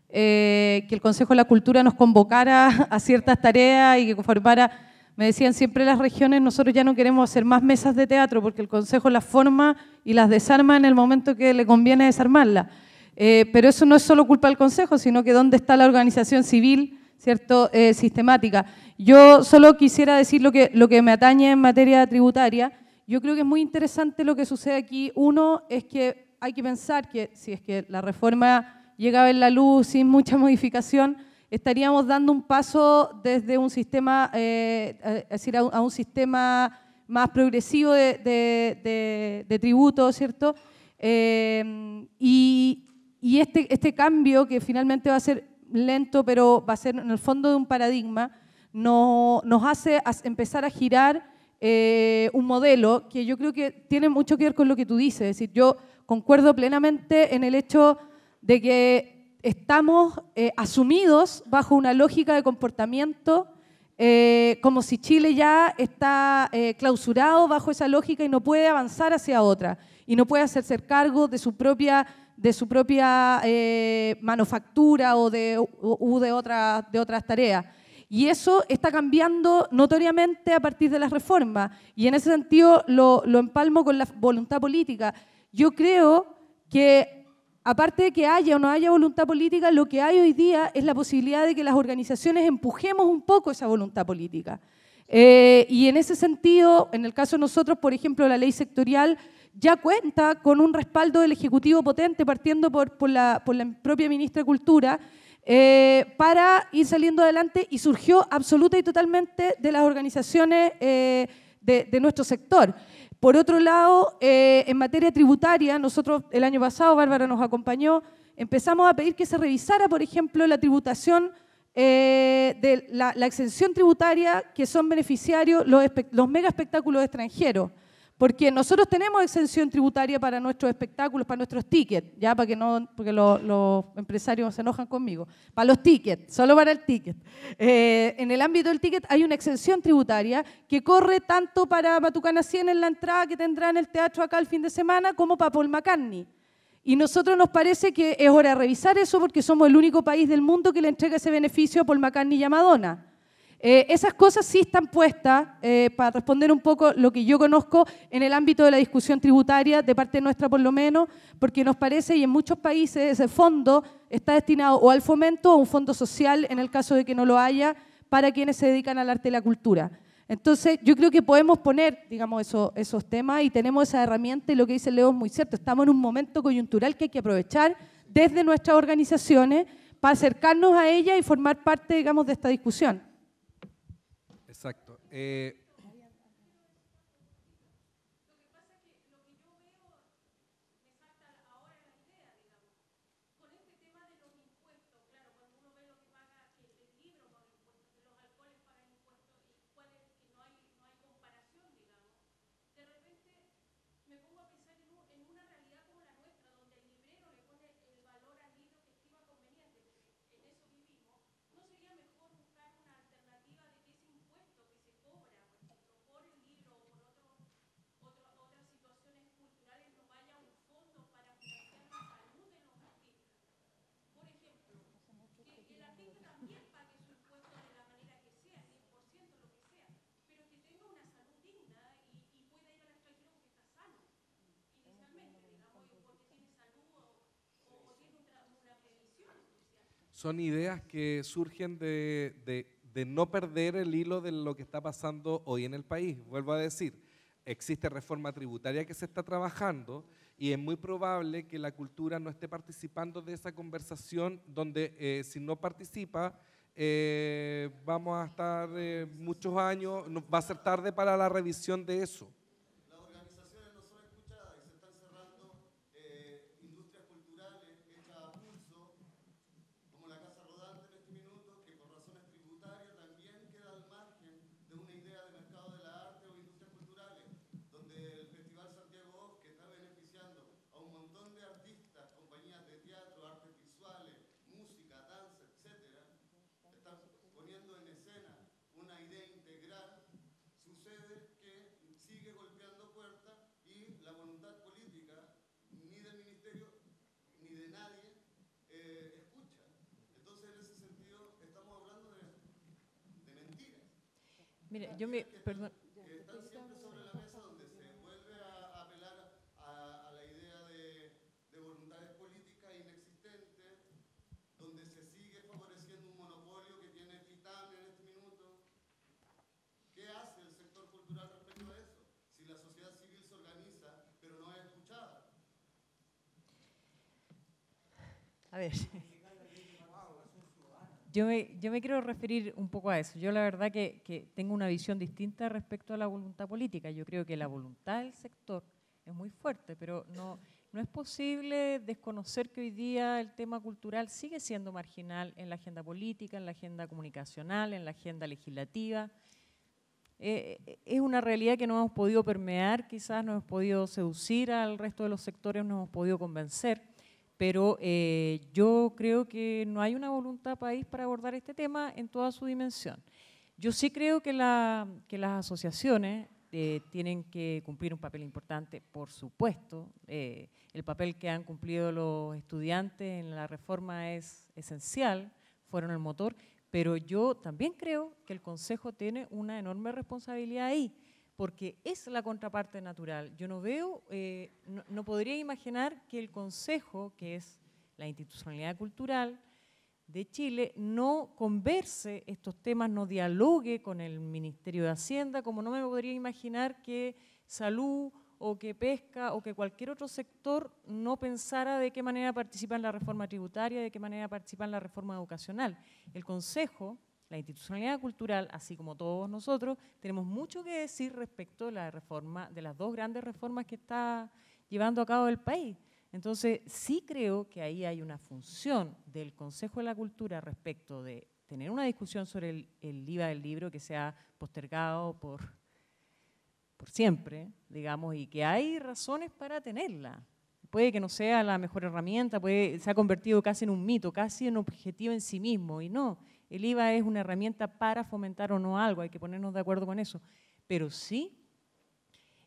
eh, que el Consejo de la Cultura nos convocara a ciertas tareas y que formara, Me decían siempre las regiones, nosotros ya no queremos hacer más mesas de teatro porque el Consejo las forma y las desarma en el momento que le conviene desarmarlas. Eh, pero eso no es solo culpa del Consejo, sino que dónde está la organización civil ¿cierto? Eh, sistemática. Yo solo quisiera decir lo que, lo que me atañe en materia tributaria. Yo creo que es muy interesante lo que sucede aquí. Uno es que hay que pensar que si es que la reforma llega a la luz sin mucha modificación, estaríamos dando un paso desde un sistema, eh, es decir, a un, sistema más progresivo de, de, tributo, ¿cierto? Eh, y, y este, este cambio que finalmente va a ser lento, pero va a ser en el fondo de un paradigma, no, nos hace empezar a girar eh, un modelo que yo creo que tiene mucho que ver con lo que tú dices. Es decir, yo concuerdo plenamente en el hecho de que estamos eh, asumidos bajo una lógica de comportamiento eh, como si Chile ya está clausurado bajo esa lógica y no puede avanzar hacia otra y no puede hacerse cargo de su propia de su propia eh, manufactura o de, de, de otras tareas. Y eso está cambiando notoriamente a partir de las reformas. Y en ese sentido lo, empalmo con la voluntad política. Yo creo que, aparte de que haya o no haya voluntad política, lo que hay hoy día es la posibilidad de que las organizaciones empujemos un poco esa voluntad política. Eh, y en ese sentido, en el caso de nosotros, por ejemplo, la ley sectorial ya cuenta con un respaldo del Ejecutivo potente, partiendo por, la, propia ministra de Cultura, eh, para ir saliendo adelante y surgió absoluta y totalmente de las organizaciones eh, de, nuestro sector. Por otro lado, eh, en materia tributaria, nosotros el año pasado, Bárbara nos acompañó, empezamos a pedir que se revisara, por ejemplo, la tributación de la, exención tributaria que son beneficiarios los, los mega espectáculos extranjeros. Porque nosotros tenemos exención tributaria para nuestros espectáculos, para nuestros tickets, ya para que no, porque los, empresarios se enojan conmigo. Para los tickets, solo para el ticket. Eh, en el ámbito del ticket hay una exención tributaria que corre tanto para Matucana 100 en la entrada que tendrá en el teatro acá el fin de semana, como para Paul McCartney. Y nosotros nos parece que es hora de revisar eso porque somos el único país del mundo que le entrega ese beneficio a Paul McCartney y a Madonna. Eh, esas cosas sí están puestas eh, para responder un poco lo que yo conozco en el ámbito de la discusión tributaria, de parte nuestra por lo menos, porque nos parece, y en muchos países ese fondo está destinado o al fomento o a un fondo social, en el caso de que no lo haya, para quienes se dedican al arte y la cultura. Entonces, yo creo que podemos poner, digamos, esos temas y tenemos esa herramienta y lo que dice Leo es muy cierto. Estamos en un momento coyuntural que hay que aprovechar desde nuestras organizaciones para acercarnos a ella y formar parte, digamos, de esta discusión eh, son ideas que surgen de, no perder el hilo de lo que está pasando hoy en el país. Vuelvo a decir, existe reforma tributaria que se está trabajando y es muy probable que la cultura no esté participando de esa conversación donde eh, si no participa eh, vamos a estar eh, muchos años, va a ser tarde para la revisión de eso. Mire, yo me. Perdón. están siempre sobre la mesa donde se vuelve a apelar a, a la idea de, de, voluntades políticas inexistentes, donde se sigue favoreciendo un monopolio que tiene Fitamio en este minuto. ¿Qué hace el sector cultural respecto a eso? Si la sociedad civil se organiza, pero no es escuchada. A ver yo me, quiero referir un poco a eso. Yo la verdad que, tengo una visión distinta respecto a la voluntad política. Yo creo que la voluntad del sector es muy fuerte, pero no, es posible desconocer que hoy día el tema cultural sigue siendo marginal en la agenda política, en la agenda comunicacional, en la agenda legislativa. Eh, eh, es una realidad que no hemos podido permear, quizás no hemos podido seducir al resto de los sectores, no hemos podido convencer pero eh, yo creo que no hay una voluntad país para abordar este tema en toda su dimensión. Yo sí creo que, las asociaciones eh, tienen que cumplir un papel importante, por supuesto. Eh, el papel que han cumplido los estudiantes en la reforma es esencial, fueron el motor, pero yo también creo que el Consejo tiene una enorme responsabilidad ahí porque es la contraparte natural. Yo no veo, eh, no, no, podría imaginar que el Consejo, que es la institucionalidad cultural de Chile, no converse estos temas, no dialogue con el Ministerio de Hacienda, como no me podría imaginar que salud o que pesca o que cualquier otro sector no pensara de qué manera participa en la reforma tributaria, de qué manera participa en la reforma educacional. El Consejo la institucionalidad cultural, así como todos nosotros, tenemos mucho que decir respecto de la reforma, de las dos grandes reformas que está llevando a cabo el país. Entonces, sí creo que ahí hay una función del Consejo de la Cultura respecto de tener una discusión sobre el, IVA del libro que se ha postergado por, por siempre, digamos, y que hay razones para tenerla. Puede que no sea la mejor herramienta, puede, se ha convertido casi en un mito, casi en un objetivo en sí mismo, y no. El IVA es una herramienta para fomentar o no algo, hay que ponernos de acuerdo con eso. Pero sí,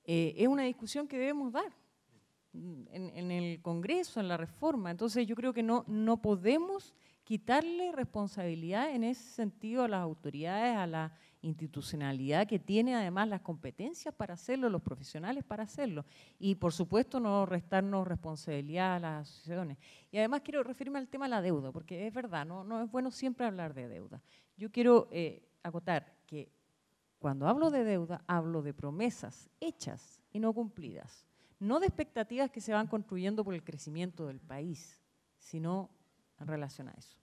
eh, es una discusión que debemos dar en, en, el Congreso, en la reforma. Entonces yo creo que no, no podemos quitarle responsabilidad en ese sentido a las autoridades, a la institucionalidad que tiene además las competencias para hacerlo, los profesionales para hacerlo. Y por supuesto no restarnos responsabilidad a las asociaciones. Y además quiero referirme al tema de la deuda, porque es verdad, no, no es bueno siempre hablar de deuda. Yo quiero eh, acotar que cuando hablo de deuda, hablo de promesas hechas y no cumplidas. No de expectativas que se van construyendo por el crecimiento del país, sino en relación a eso.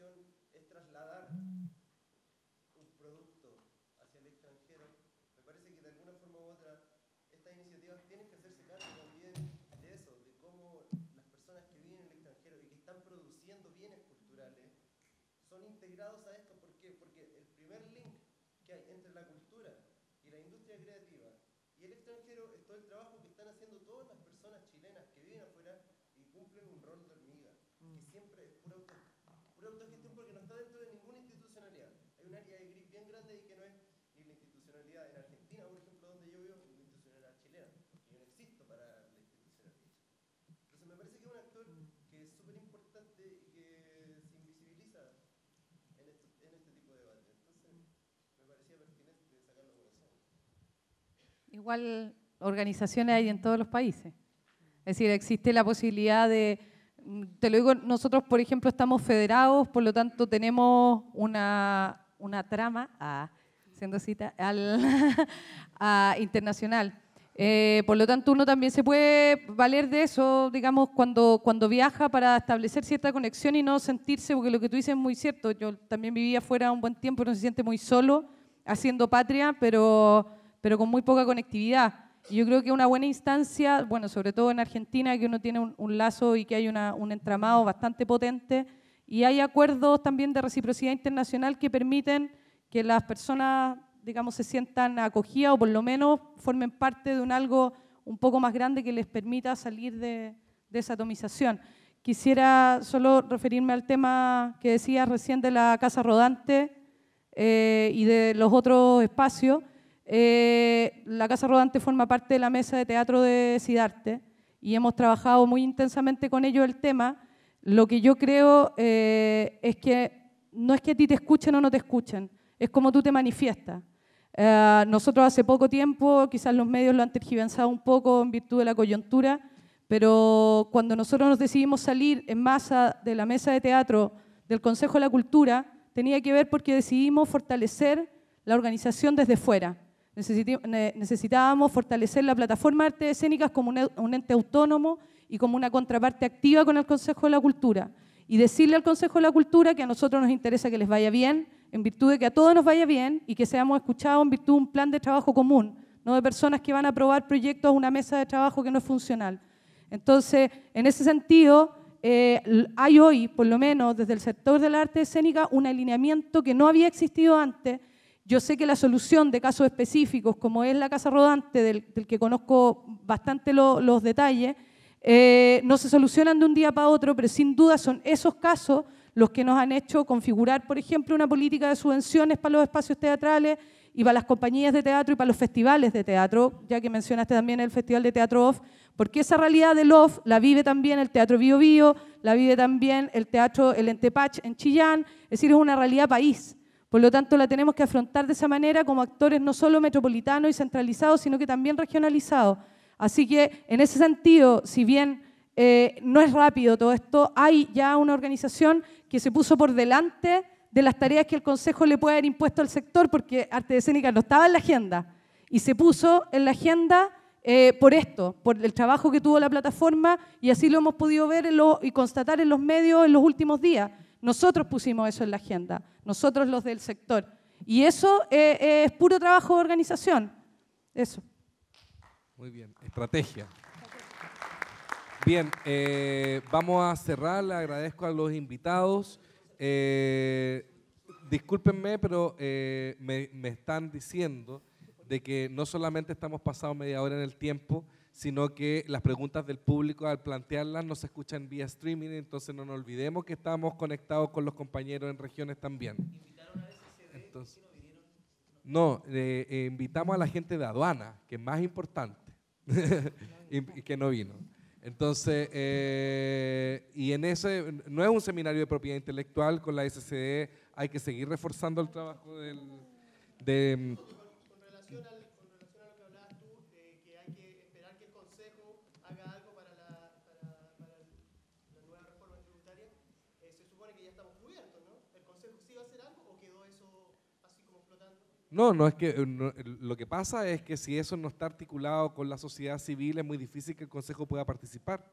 es trasladar un producto hacia el extranjero, me parece que de alguna forma u otra estas iniciativas tienen que hacerse cargo también de eso, de cómo las personas que viven en el extranjero y que están produciendo bienes culturales son integrados a esto. ¿Por qué? Porque el primer link que hay entre la cultura igual organizaciones hay en todos los países. Es decir, existe la posibilidad de, te lo digo, nosotros por ejemplo estamos federados, por lo tanto tenemos una, una trama, siendo cita, a internacional. Eh, por lo tanto, uno también se puede valer de eso, digamos, cuando, cuando viaja para establecer cierta conexión y no sentirse, porque lo que tú dices es muy cierto, yo también vivía fuera un buen tiempo, uno se siente muy solo haciendo patria, pero pero con muy poca conectividad. Y yo creo que una buena instancia, bueno, sobre todo en Argentina, que uno tiene un, lazo y que hay un entramado bastante potente, y hay acuerdos también de reciprocidad internacional que permiten que las personas, digamos, se sientan acogidas o por lo menos formen parte de un algo un poco más grande que les permita salir de, esa atomización. Quisiera solo referirme al tema que decías recién de la casa rodante eh, y de los otros espacios. Eh, la Casa Rodante forma parte de la mesa de teatro de Sidarte y hemos trabajado muy intensamente con ellos el tema. Lo que yo creo eh, es que no es que a ti te escuchen o no te escuchen, es como tú te manifiestas. Eh, nosotros hace poco tiempo, quizás los medios lo han tergiversado un poco en virtud de la coyuntura, pero cuando nosotros nos decidimos salir en masa de la mesa de teatro del Consejo de la Cultura, tenía que ver porque decidimos fortalecer la organización desde fuera Necesitábamos fortalecer la plataforma de artes escénicas como e-, un ente autónomo y como una contraparte activa con el Consejo de la Cultura. Y decirle al Consejo de la Cultura que a nosotros nos interesa que les vaya bien, en virtud de que a todos nos vaya bien y que seamos escuchados en virtud de un plan de trabajo común, no de personas que van a aprobar proyectos a una mesa de trabajo que no es funcional. Entonces, en ese sentido, eh, hay hoy, por lo menos desde el sector de la arte escénica, un alineamiento que no había existido antes yo sé que la solución de casos específicos, como es la casa rodante, del, que conozco bastante los detalles, eh, no se solucionan de un día para otro, pero sin duda son esos casos los que nos han hecho configurar, por ejemplo, una política de subvenciones para los espacios teatrales y para las compañías de teatro y para los festivales de teatro, ya que mencionaste también el Festival de Teatro Off, porque esa realidad del off la vive también el Teatro Bio Bio, la vive también el Teatro El Entepach en Chillán, es decir, es una realidad país. Por lo tanto, la tenemos que afrontar de esa manera como actores no solo metropolitanos y centralizados, sino que también regionalizados. Así que, en ese sentido, si bien eh, no es rápido todo esto, hay ya una organización que se puso por delante de las tareas que el Consejo le puede haber impuesto al sector, porque arte de escénica no estaba en la agenda. Y se puso en la agenda eh, por esto, por el trabajo que tuvo la plataforma, y así lo hemos podido ver y constatar en los medios en los últimos días. Nosotros pusimos eso en la agenda, nosotros los del sector. Y eso eh, eh, es puro trabajo de organización. Eso. Muy bien, estrategia. Bien, eh, vamos a cerrar, le agradezco a los invitados. discúlpenme, pero me, me están diciendo de que no solamente estamos pasados media hora en el tiempo, sino que las preguntas del público al plantearlas nos escuchan vía streaming, entonces no nos olvidemos que estamos conectados con los compañeros en regiones también. ¿Invitaron a SCD, no, eh, eh, invitamos a la gente de aduana, que es más importante, y, que no vino. Entonces, eh, y en ese, no es un seminario de propiedad intelectual, con la SCD, hay que seguir reforzando el trabajo del, de No, no es que eh, lo que pasa es que si eso no está articulado con la sociedad civil es muy difícil que el Consejo pueda participar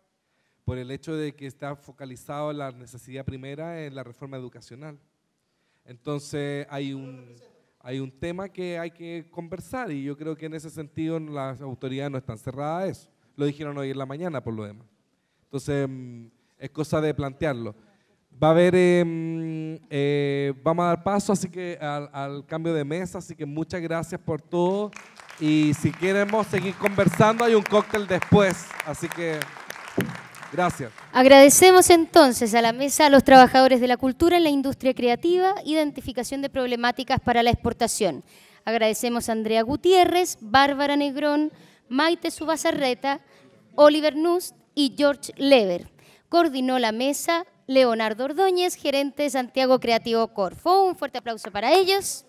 por el hecho de que está focalizado la necesidad primera en la reforma educacional. Entonces hay un, hay un tema que hay que conversar y yo creo que en ese sentido las autoridades no están cerradas a eso. Lo dijeron hoy en la mañana por lo demás. Entonces mm, es cosa de plantearlo. Va a haber, em, eh, vamos a dar paso así que al, cambio de mesa, así que muchas gracias por todo. Y si queremos seguir conversando, hay un cóctel después, así que gracias. Agradecemos entonces a la mesa a los trabajadores de la cultura en la industria creativa, identificación de problemáticas para la exportación. Agradecemos a Andrea Gutiérrez, Bárbara Negrón, Maite Subazarreta, Oliver Nuss y George Lever. Coordinó la mesa Leonardo Ordóñez, gerente de Santiago Creativo Corfo. Un fuerte aplauso para ellos.